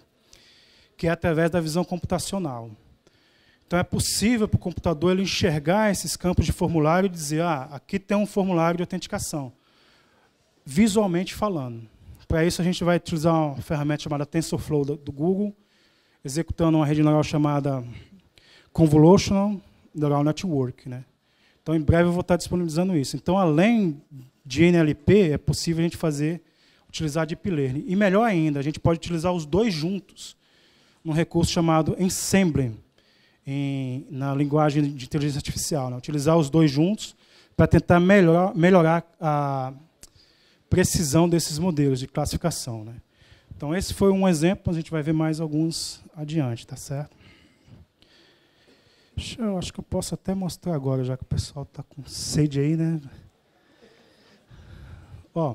que é através da visão computacional. Então é possível para o computador ele enxergar esses campos de formulário e dizer, ah, aqui tem um formulário de autenticação visualmente falando. Para isso, a gente vai utilizar uma ferramenta chamada TensorFlow do Google, executando uma rede neural chamada Convolutional Neural Network. Né? Então, em breve, eu vou estar disponibilizando isso. Então, além de NLP, é possível a gente fazer, utilizar Deep Learning. E melhor ainda, a gente pode utilizar os dois juntos num recurso chamado Ensembling, em, na linguagem de inteligência artificial. Né? Utilizar os dois juntos para tentar melhor, melhorar a precisão desses modelos de classificação. Né? Então, esse foi um exemplo, a gente vai ver mais alguns adiante, tá certo? Eu acho que eu posso até mostrar agora, já que o pessoal está com sede aí, né? Ó,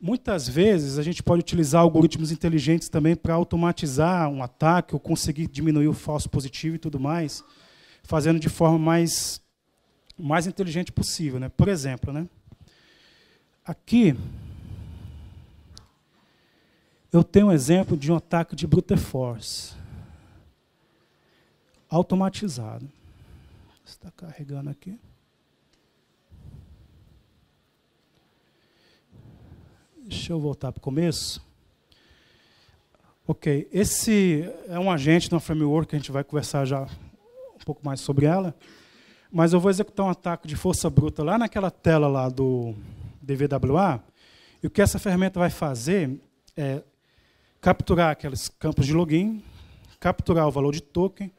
muitas vezes a gente pode utilizar algoritmos inteligentes também para automatizar um ataque ou conseguir diminuir o falso positivo e tudo mais, fazendo de forma mais, mais inteligente possível, né? Por exemplo, né? Aqui, eu tenho um exemplo de um ataque de brute force. Automatizado. Está carregando aqui. Deixa eu voltar para o começo. Ok, esse é um agente da framework que a gente vai conversar já um pouco mais sobre ela. Mas eu vou executar um ataque de força bruta lá naquela tela lá do DVWA, e o que essa ferramenta vai fazer é capturar aqueles campos de login, capturar o valor de token,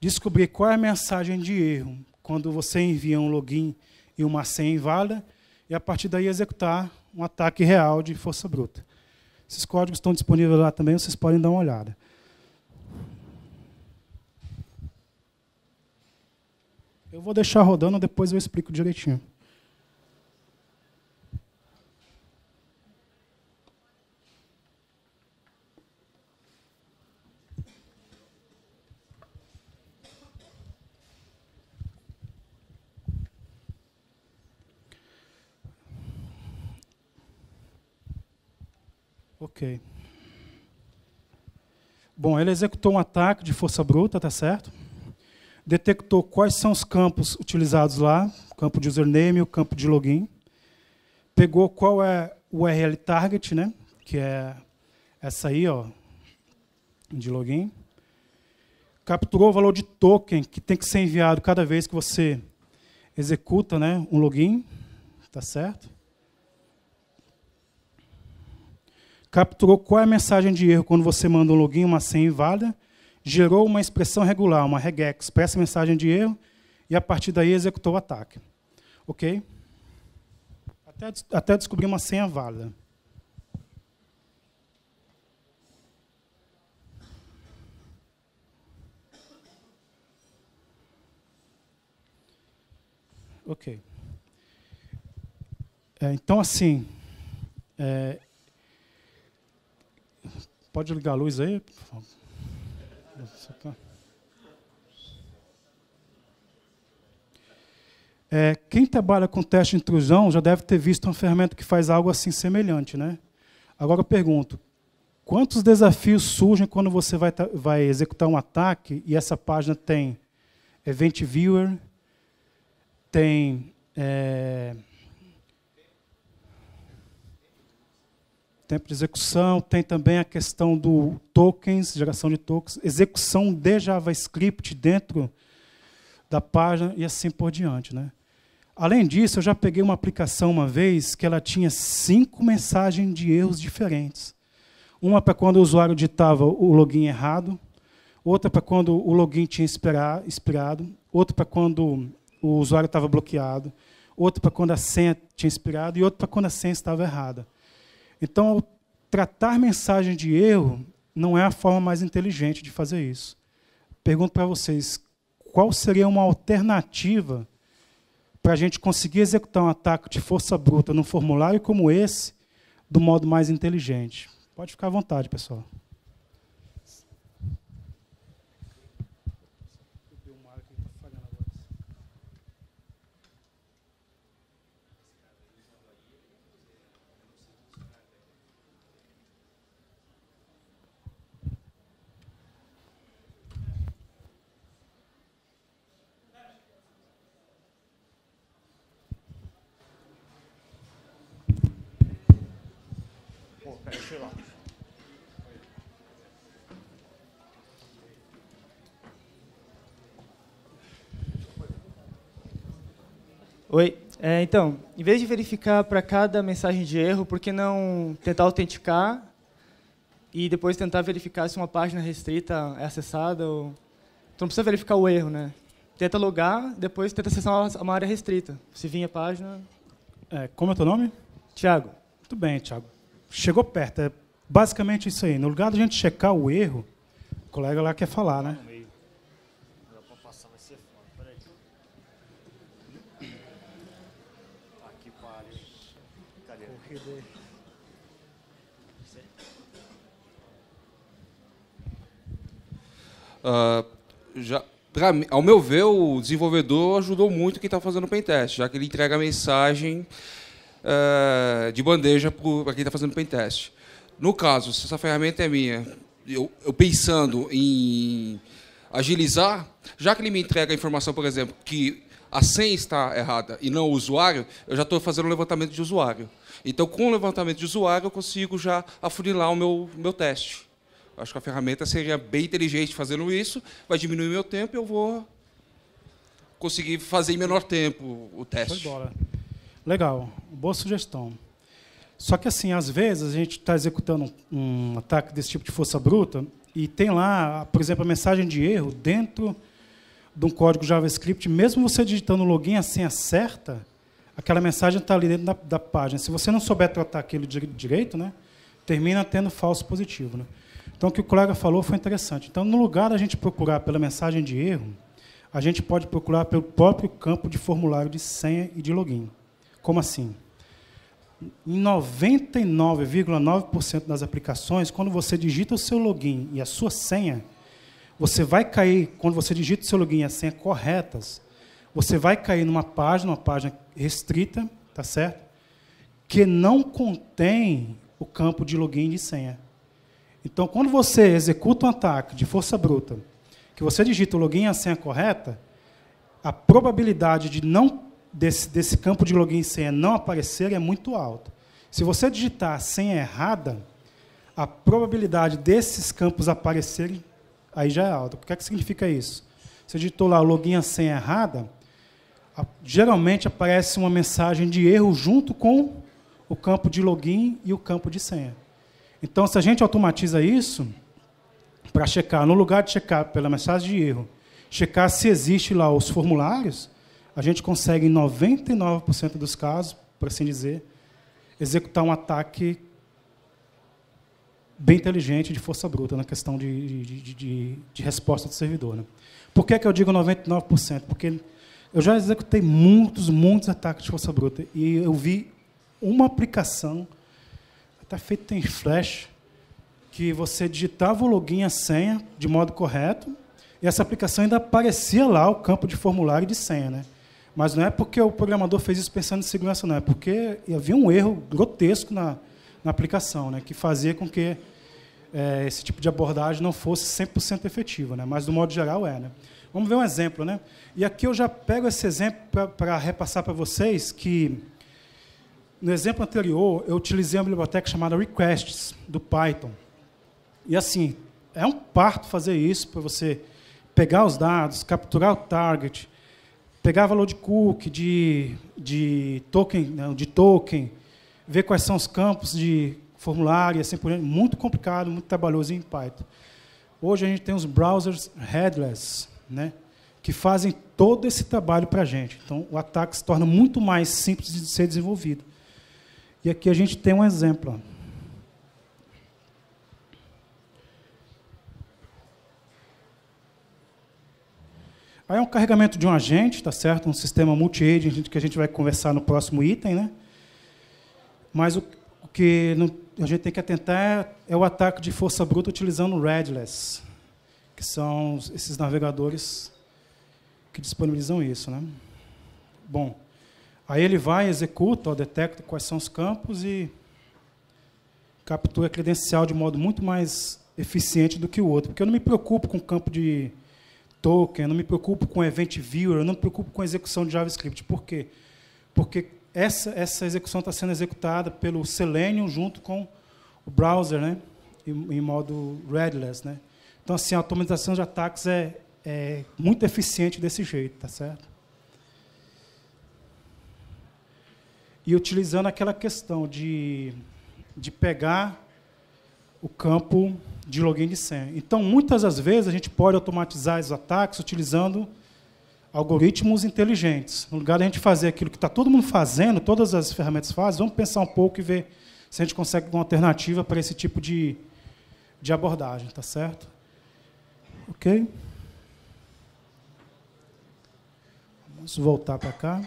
descobrir qual é a mensagem de erro quando você envia um login e uma senha inválida, e a partir daí executar um ataque real de força bruta. Esses códigos estão disponíveis lá também, vocês podem dar uma olhada. Eu vou deixar rodando, depois eu explico direitinho. Ok. Bom, ele executou um ataque de força bruta, tá certo? Detectou quais são os campos utilizados lá, o campo de username, o campo de login. Pegou qual é o URL target, né? Que é essa aí, ó, de login. Capturou o valor de token que tem que ser enviado cada vez que você executa, né, um login, tá certo? capturou qual é a mensagem de erro quando você manda um login, uma senha inválida, gerou uma expressão regular, uma regex, para essa mensagem de erro, e a partir daí executou o ataque. Ok? Até, até descobrir uma senha válida. Ok. É, então, assim, é, Pode ligar a luz aí, por favor. Tá- é, quem trabalha com teste de intrusão já deve ter visto uma ferramenta que faz algo assim semelhante, né? Agora eu pergunto, quantos desafios surgem quando você vai, vai executar um ataque e essa página tem Event Viewer, tem é, tempo de execução, tem também a questão do tokens, geração de tokens, execução de JavaScript dentro da página e assim por diante. Né? Além disso, eu já peguei uma aplicação uma vez que ela tinha cinco mensagens de erros diferentes. Uma para quando o usuário digitava o login errado, outra para quando o login tinha expirado, outra para quando o usuário estava bloqueado, outra para quando a senha tinha expirado e outra para quando a senha estava errada. Então, tratar mensagem de erro, não é a forma mais inteligente de fazer isso. Pergunto para vocês: qual seria uma alternativa para a gente conseguir executar um ataque de força bruta num formulário como esse do modo mais inteligente? Pode ficar à vontade, pessoal. 去了。Oi. É, então, em vez de verificar para cada mensagem de erro, por que não tentar autenticar e depois tentar verificar se uma página restrita é acessada? Ou... Então, não precisa verificar o erro, né? Tenta logar, depois tenta acessar uma área restrita. Se vir a página... É, como é o teu nome? Tiago. Muito bem, Tiago chegou perto. É basicamente isso aí. No lugar de a gente checar o erro, o colega lá quer falar, né? Uh, já, pra, ao meu ver, o desenvolvedor ajudou muito quem está fazendo o pentest, já que ele entrega a mensagem eh, de bandeja para quem está fazendo test. No caso, se essa ferramenta é minha, eu, eu pensando em agilizar, já que ele me entrega a informação, por exemplo, que a senha está errada e não o usuário, eu já estou fazendo um levantamento de usuário. Então, com o levantamento de usuário, eu consigo já afunilar o meu, meu teste. Acho que a ferramenta seria bem inteligente fazendo isso, vai diminuir meu tempo e eu vou conseguir fazer em menor tempo o teste. Foi embora. Legal, boa sugestão. Só que, assim, às vezes a gente está executando um ataque desse tipo de força bruta e tem lá, por exemplo, a mensagem de erro dentro de um código JavaScript, mesmo você digitando o login, a senha certa, aquela mensagem está ali dentro da, da, página. Se você não souber tratar aquilo direito, né, termina tendo falso positivo. Né? Então, o que o colega falou foi interessante. Então, no lugar da gente procurar pela mensagem de erro, a gente pode procurar pelo próprio campo de formulário de senha e de login. Como assim? Em 99,9% das aplicações, quando você digita o seu login e a sua senha, você vai cair, quando você digita o seu login e a senha corretas, você vai cair numa página, uma página restrita, tá certo? Que não contém o campo de login e senha. Então, quando você executa um ataque de força bruta, que você digita o login e a senha correta, a probabilidade de não desse, desse campo de login e senha não aparecer é muito alto Se você digitar a senha errada, a probabilidade desses campos aparecerem aí já é alta. O que, é que significa isso? Você digitou lá login e senha errada, a, geralmente aparece uma mensagem de erro junto com o campo de login e o campo de senha. Então, se a gente automatiza isso, para checar, no lugar de checar pela mensagem de erro, checar se existe lá os formulários, a gente consegue, em 99% dos casos, por assim dizer, executar um ataque bem inteligente de força bruta na questão de, de, de, de resposta do servidor. Né? Por que, é que eu digo 99%? Porque eu já executei muitos, muitos ataques de força bruta e eu vi uma aplicação, até feita em Flash, que você digitava o login e a senha de modo correto e essa aplicação ainda aparecia lá o campo de formulário de senha. Né? Mas não é porque o programador fez isso pensando em segurança, não. É porque havia um erro grotesco na, na aplicação, né, que fazia com que é, esse tipo de abordagem não fosse 100% efetiva. Né, mas, do modo geral, é. Né. Vamos ver um exemplo. Né? E aqui eu já pego esse exemplo para repassar para vocês que, no exemplo anterior, eu utilizei uma biblioteca chamada Requests, do Python. E, assim, é um parto fazer isso para você pegar os dados, capturar o target, pegar valor de cookie, de, de token, não, de token, ver quais são os campos de formulário e assim por diante. Muito complicado, muito trabalhoso em Python. Hoje a gente tem os browsers headless, né, que fazem todo esse trabalho para a gente. Então, o ataque se torna muito mais simples de ser desenvolvido. E aqui a gente tem um exemplo. Aí é um carregamento de um agente, tá certo? Um sistema multi-agent que a gente vai conversar no próximo item, né? Mas o, que a gente tem que atentar é, é o ataque de força bruta utilizando o Redless, que são esses navegadores que disponibilizam isso, né? Bom, aí ele vai, executa, ó, detecta quais são os campos e captura a credencial de modo muito mais eficiente do que o outro, porque eu não me preocupo com o campo de token, eu não me preocupo com event viewer, eu não me preocupo com execução de JavaScript. Por quê? Porque essa, essa execução está sendo executada pelo Selenium junto com o browser, né? em, em modo readless. Né? Então, assim, a automatização de ataques é, é muito eficiente desse jeito, tá certo? E utilizando aquela questão de, de pegar o campo de login de senha. Então, muitas das vezes, a gente pode automatizar os ataques utilizando algoritmos inteligentes. No lugar de a gente fazer aquilo que está todo mundo fazendo, todas as ferramentas fazem, vamos pensar um pouco e ver se a gente consegue uma alternativa para esse tipo de, de abordagem, tá certo? Ok? Vamos voltar para cá.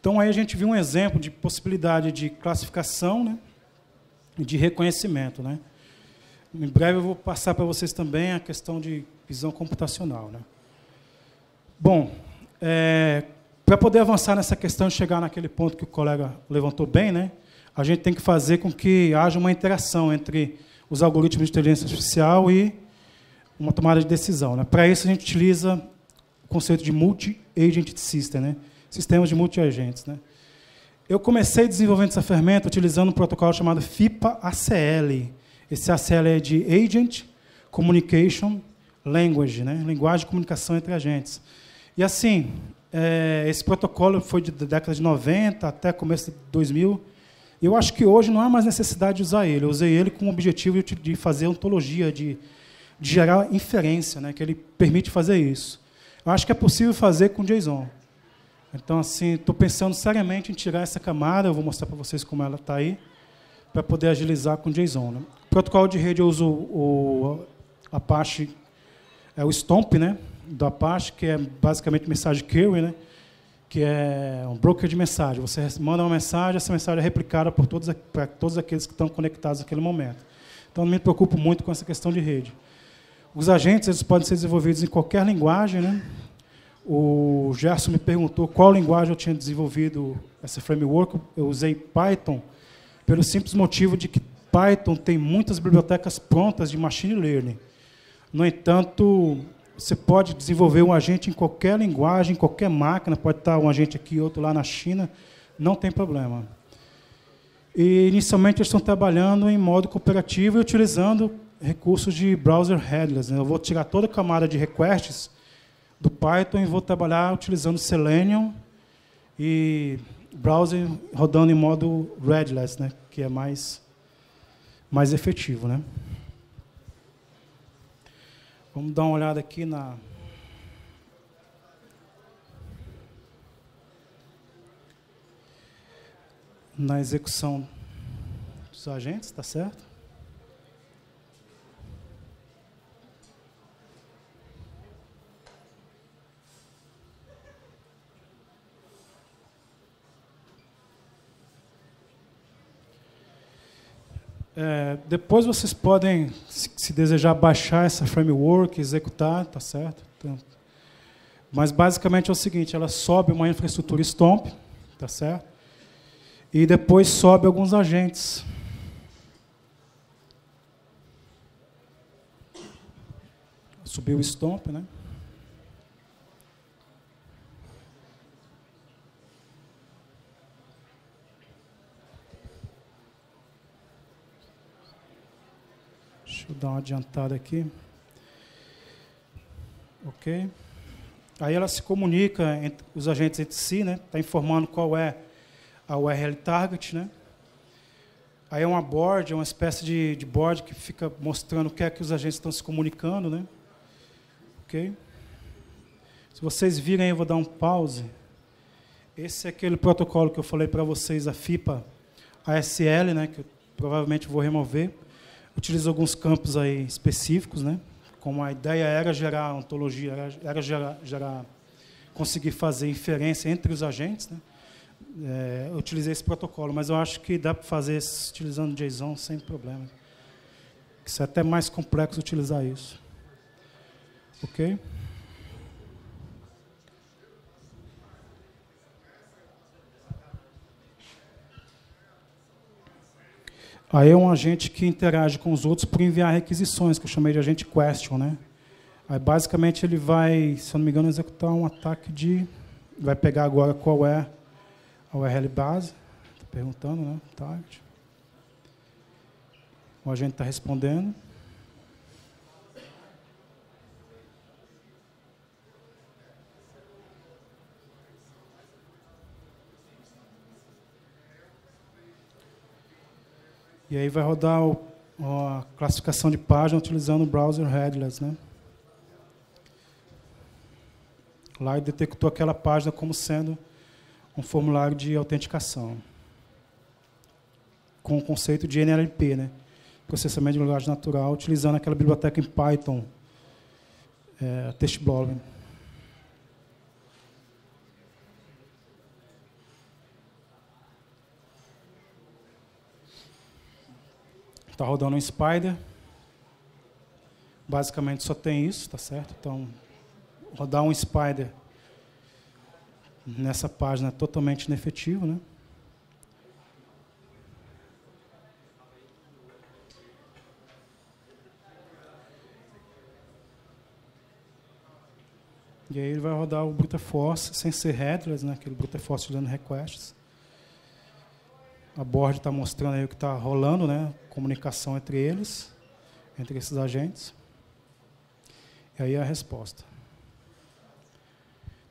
Então, aí a gente viu um exemplo de possibilidade de classificação, né? de reconhecimento. Né? Em breve eu vou passar para vocês também a questão de visão computacional. Né? Bom, é, para poder avançar nessa questão e chegar naquele ponto que o colega levantou bem, né, a gente tem que fazer com que haja uma interação entre os algoritmos de inteligência artificial e uma tomada de decisão. Né? Para isso, a gente utiliza o conceito de multi-agent system, né? sistemas de multi-agentes. Né? Eu comecei desenvolvendo essa ferramenta utilizando um protocolo chamado FIPA-ACL. Esse ACL é de Agent Communication Language, né? linguagem de comunicação entre agentes. E assim, é, esse protocolo foi de, década de 90 até começo de 2000. Eu acho que hoje não há mais necessidade de usar ele. Eu usei ele com o objetivo de, de fazer ontologia, de, de gerar inferência, né? que ele permite fazer isso. Eu acho que é possível fazer com JSON. Então, assim, estou pensando seriamente em tirar essa camada, eu vou mostrar para vocês como ela está aí, para poder agilizar com JSON. Né? O protocolo de rede eu uso o Apache, é o Stomp, né, do Apache, que é basicamente mensagem query, né, que é um broker de mensagem. Você manda uma mensagem, essa mensagem é replicada por todos, para todos aqueles que estão conectados naquele momento. Então, não me preocupo muito com essa questão de rede. Os agentes eles podem ser desenvolvidos em qualquer linguagem, né? O Gerson me perguntou qual linguagem eu tinha desenvolvido essa framework. Eu usei Python pelo simples motivo de que Python tem muitas bibliotecas prontas de machine learning. No entanto, você pode desenvolver um agente em qualquer linguagem, em qualquer máquina, pode estar um agente aqui, e outro lá na China, não tem problema. E, inicialmente, eles estão trabalhando em modo cooperativo e utilizando recursos de browser headless. Né? Eu vou tirar toda a camada de requests do Python e vou trabalhar utilizando Selenium e browser rodando em modo redless, né, que é mais, mais efetivo. Né? Vamos dar uma olhada aqui na. Na execução dos agentes, tá certo? É, depois vocês podem, se, desejar, baixar essa framework, executar, tá certo? Então, mas basicamente é o seguinte: ela sobe uma infraestrutura Stomp, tá certo? E depois sobe alguns agentes. Subiu o Stomp, né? dar uma adiantada aqui. Ok? Aí ela se comunica entre os agentes entre si, né? Está informando qual é a URL target, né? Aí é uma board, é uma espécie de, de board que fica mostrando o que é que os agentes estão se comunicando, né? Ok? Se vocês virem, eu vou dar um pause. Esse é aquele protocolo que eu falei para vocês, a FIPA ASL, né? Que eu provavelmente vou remover utiliza alguns campos aí específicos, né? Como a ideia era gerar ontologia, era, era gerar, gerar, conseguir fazer inferência entre os agentes, né? É, eu utilizei esse protocolo, mas eu acho que dá para fazer isso, utilizando JSON sem problema. Isso é até mais complexo utilizar isso. Ok? Aí é um agente que interage com os outros por enviar requisições, que eu chamei de agente question, né? Aí basicamente ele vai, se eu não me engano, executar um ataque de vai pegar agora qual é a URL base. Está perguntando, né? Target. O agente está respondendo. E aí vai rodar o, a classificação de página utilizando o browser headless. Né? Lá ele detectou aquela página como sendo um formulário de autenticação. Com o conceito de NLP, né? processamento de linguagem natural, utilizando aquela biblioteca em Python, é, TestBlob. Está rodando um Spider. Basicamente só tem isso, tá certo? Então, rodar um Spider nessa página é totalmente inefetivo, né? E aí ele vai rodar o brute force sem ser headless, né? Aquele brute force dando requests a Board está mostrando aí o que está rolando, né? Comunicação entre eles, entre esses agentes. E aí a resposta.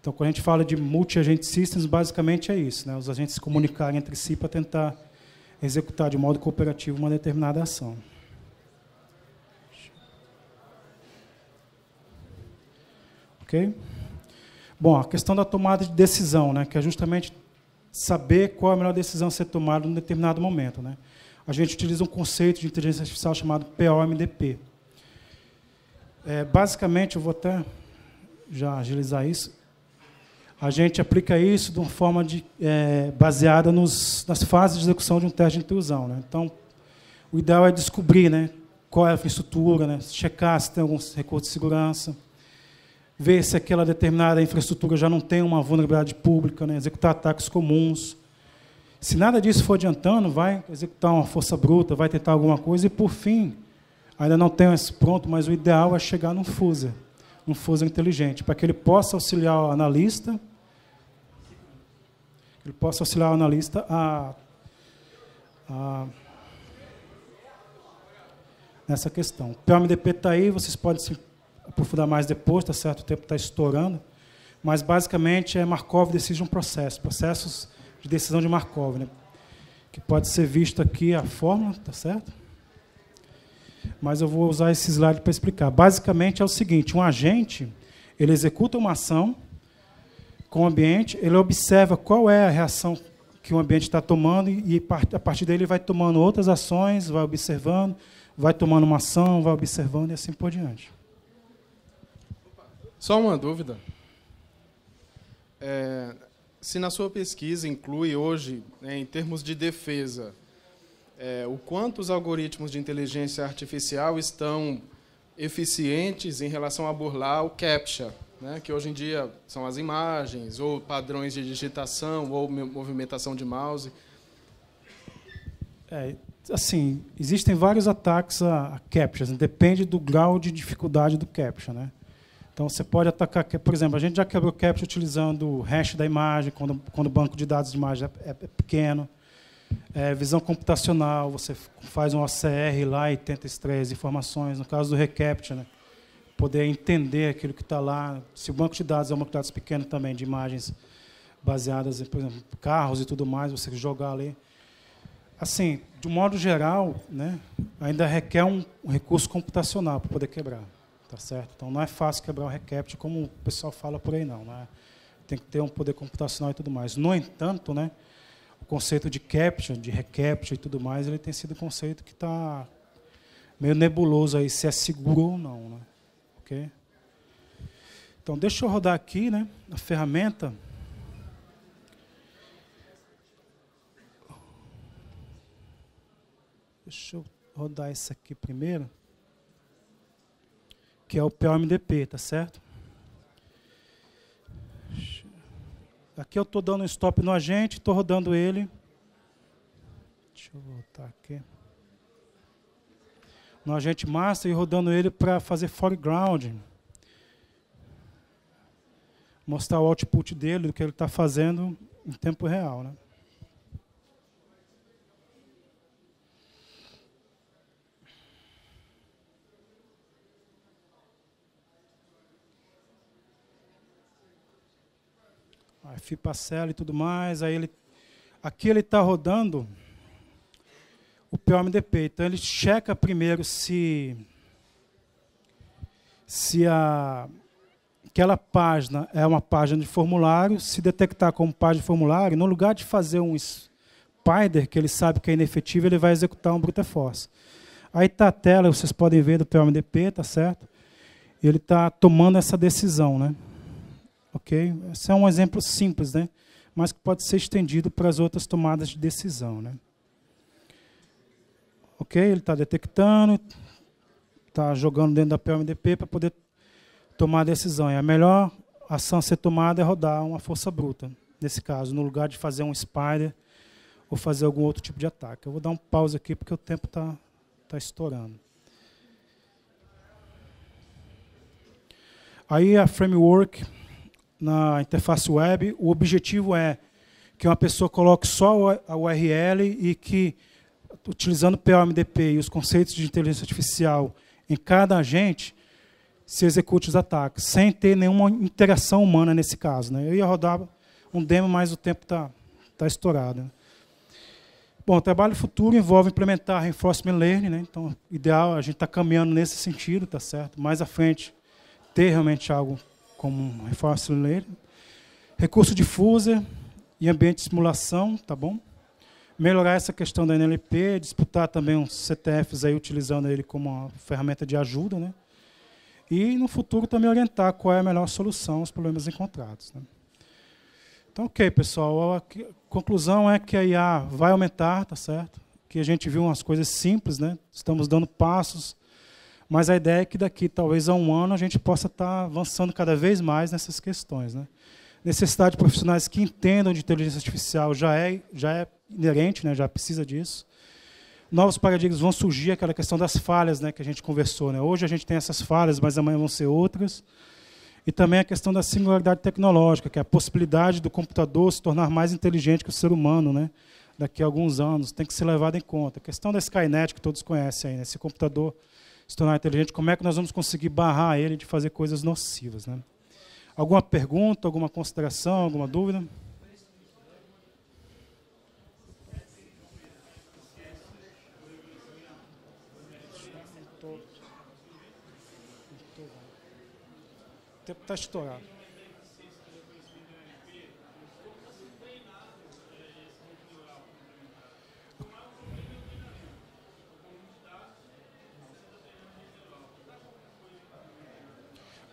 Então, quando a gente fala de multi-agent systems, basicamente é isso, né? Os agentes se comunicarem entre si para tentar executar de modo cooperativo uma determinada ação. Ok? Bom, a questão da tomada de decisão, né? Que é justamente saber qual é a melhor decisão a ser tomada em determinado momento. Né? A gente utiliza um conceito de inteligência artificial chamado POMDP. É, basicamente, eu vou até já agilizar isso. A gente aplica isso de uma forma de, é, baseada nos, nas fases de execução de um teste de intrusão. Né? Então, o ideal é descobrir né, qual é a infraestrutura, né, checar se tem alguns recurso de segurança, ver se aquela determinada infraestrutura já não tem uma vulnerabilidade pública, né? executar ataques comuns. Se nada disso for adiantando, vai executar uma força bruta, vai tentar alguma coisa e, por fim, ainda não tem esse pronto, mas o ideal é chegar num fuser, um fuser inteligente, para que ele possa auxiliar o analista, ele possa auxiliar o analista a, a nessa questão. O PMDP está aí, vocês podem se aprofundar mais depois, tá certo? O tempo está estourando. Mas, basicamente, é Markov decide um processo, processos de decisão de Markov, né? que pode ser visto aqui a fórmula, tá certo? Mas eu vou usar esse slide para explicar. Basicamente é o seguinte, um agente, ele executa uma ação com o ambiente, ele observa qual é a reação que o ambiente está tomando e a partir dele ele vai tomando outras ações, vai observando, vai tomando uma ação, vai observando e assim por diante. Só uma dúvida. É, se na sua pesquisa inclui hoje, né, em termos de defesa, é, o quanto os algoritmos de inteligência artificial estão eficientes em relação a burlar o CAPTCHA, né, que hoje em dia são as imagens, ou padrões de digitação, ou movimentação de mouse. É, assim, existem vários ataques a, a CAPTCHA, né, depende do grau de dificuldade do CAPTCHA. Né? Então você pode atacar, por exemplo, a gente já quebrou captcha utilizando o hash da imagem, quando, quando o banco de dados de imagem é, é, é pequeno. É, visão computacional, você faz um OCR lá e tenta extrair as informações. No caso do recapt, né, poder entender aquilo que está lá. Se o banco de dados é um banco de dados pequeno também, de imagens baseadas em, por exemplo, carros e tudo mais, você jogar ali. Assim, de modo geral, né, ainda requer um recurso computacional para poder quebrar. Tá certo? Então não é fácil quebrar um recapture como o pessoal fala por aí não, né? Tem que ter um poder computacional e tudo mais. No entanto, né, o conceito de capture, de recapture e tudo mais, ele tem sido um conceito que está meio nebuloso aí se é seguro ou não, né? OK? Então deixa eu rodar aqui, né, a ferramenta Deixa eu rodar isso aqui primeiro que é o POMDP, tá certo? Aqui eu estou dando um stop no agente, estou rodando ele. Deixa eu voltar aqui. No agente master e rodando ele para fazer foreground. Mostrar o output dele, do que ele está fazendo em tempo real, né? a fipacela e tudo mais. Aí ele, aqui ele está rodando o POMDP. Então ele checa primeiro se se a, aquela página é uma página de formulário, se detectar como página de formulário, no lugar de fazer um spider que ele sabe que é inefetivo, ele vai executar um brute force. Aí está a tela, vocês podem ver do POMDP, tá certo? Ele está tomando essa decisão, né? Ok? Esse é um exemplo simples, né? Mas que pode ser estendido para as outras tomadas de decisão, né? Ok? Ele está detectando, está jogando dentro da PMDP para poder tomar a decisão. E é a melhor ação a ser tomada é rodar uma força bruta, nesse caso, no lugar de fazer um spider ou fazer algum outro tipo de ataque. Eu vou dar um pause aqui porque o tempo está tá estourando. Aí a framework na interface web, o objetivo é que uma pessoa coloque só a URL e que, utilizando o POMDP e os conceitos de inteligência artificial em cada agente, se execute os ataques, sem ter nenhuma interação humana nesse caso. Né? Eu ia rodar um demo, mas o tempo está tá estourado. Né? Bom, o trabalho futuro envolve implementar reinforcement learning, né? então, ideal, a gente está caminhando nesse sentido, tá certo? Mais à frente, ter realmente algo como um reforço ler, recurso difusa e ambiente de simulação, tá bom? Melhorar essa questão da NLP, disputar também os CTFs aí utilizando ele como uma ferramenta de ajuda, né? E no futuro também orientar qual é a melhor solução aos problemas encontrados. Né? Então, ok, pessoal. A conclusão é que a IA vai aumentar, tá certo? Que a gente viu umas coisas simples, né? Estamos dando passos mas a ideia é que daqui talvez a um ano a gente possa estar avançando cada vez mais nessas questões. Né? Necessidade de profissionais que entendam de inteligência artificial já é, já é inerente, né? já precisa disso. Novos paradigmas vão surgir, aquela questão das falhas né, que a gente conversou. Né? Hoje a gente tem essas falhas, mas amanhã vão ser outras. E também a questão da singularidade tecnológica, que é a possibilidade do computador se tornar mais inteligente que o ser humano, né? daqui a alguns anos, tem que ser levado em conta. A questão da Skynet, que todos conhecem aí, né? esse computador se tornar inteligente, como é que nós vamos conseguir barrar ele de fazer coisas nocivas, né? Alguma pergunta, alguma consideração, alguma dúvida? O tempo está estourado.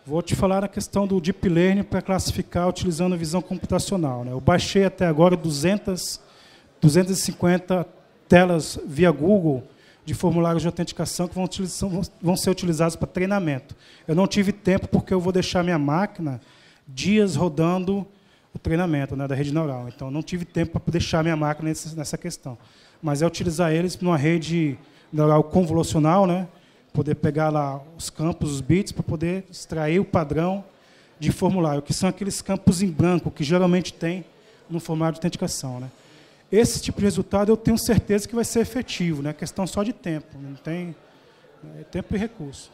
Vou te falar a questão do deep learning para classificar utilizando a visão computacional. Né? Eu baixei até agora 200, 250 telas via Google de formulários de autenticação que vão, vão ser utilizados para treinamento. Eu não tive tempo porque eu vou deixar minha máquina dias rodando o treinamento né, da rede neural. Então, não tive tempo para deixar minha máquina nessa questão. Mas é utilizar eles numa rede neural convolucional, né, poder pegar lá os campos, os bits, para poder extrair o padrão de formulário, que são aqueles campos em branco que geralmente tem no formulário de autenticação. Né? Esse tipo de resultado eu tenho certeza que vai ser efetivo, né? É questão só de tempo, não tem é tempo e recurso.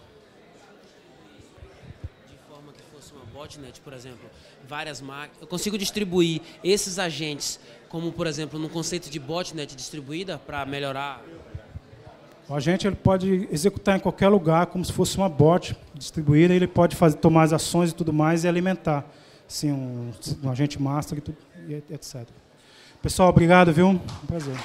De forma que fosse uma botnet, por exemplo, várias máquinas, eu consigo distribuir esses agentes, como por exemplo no conceito de botnet distribuída para melhorar o agente ele pode executar em qualquer lugar, como se fosse uma bot distribuída, ele pode fazer, tomar as ações e tudo mais e alimentar. Assim, um, um agente master e, tudo, e etc. Pessoal, obrigado, viu? Um prazer.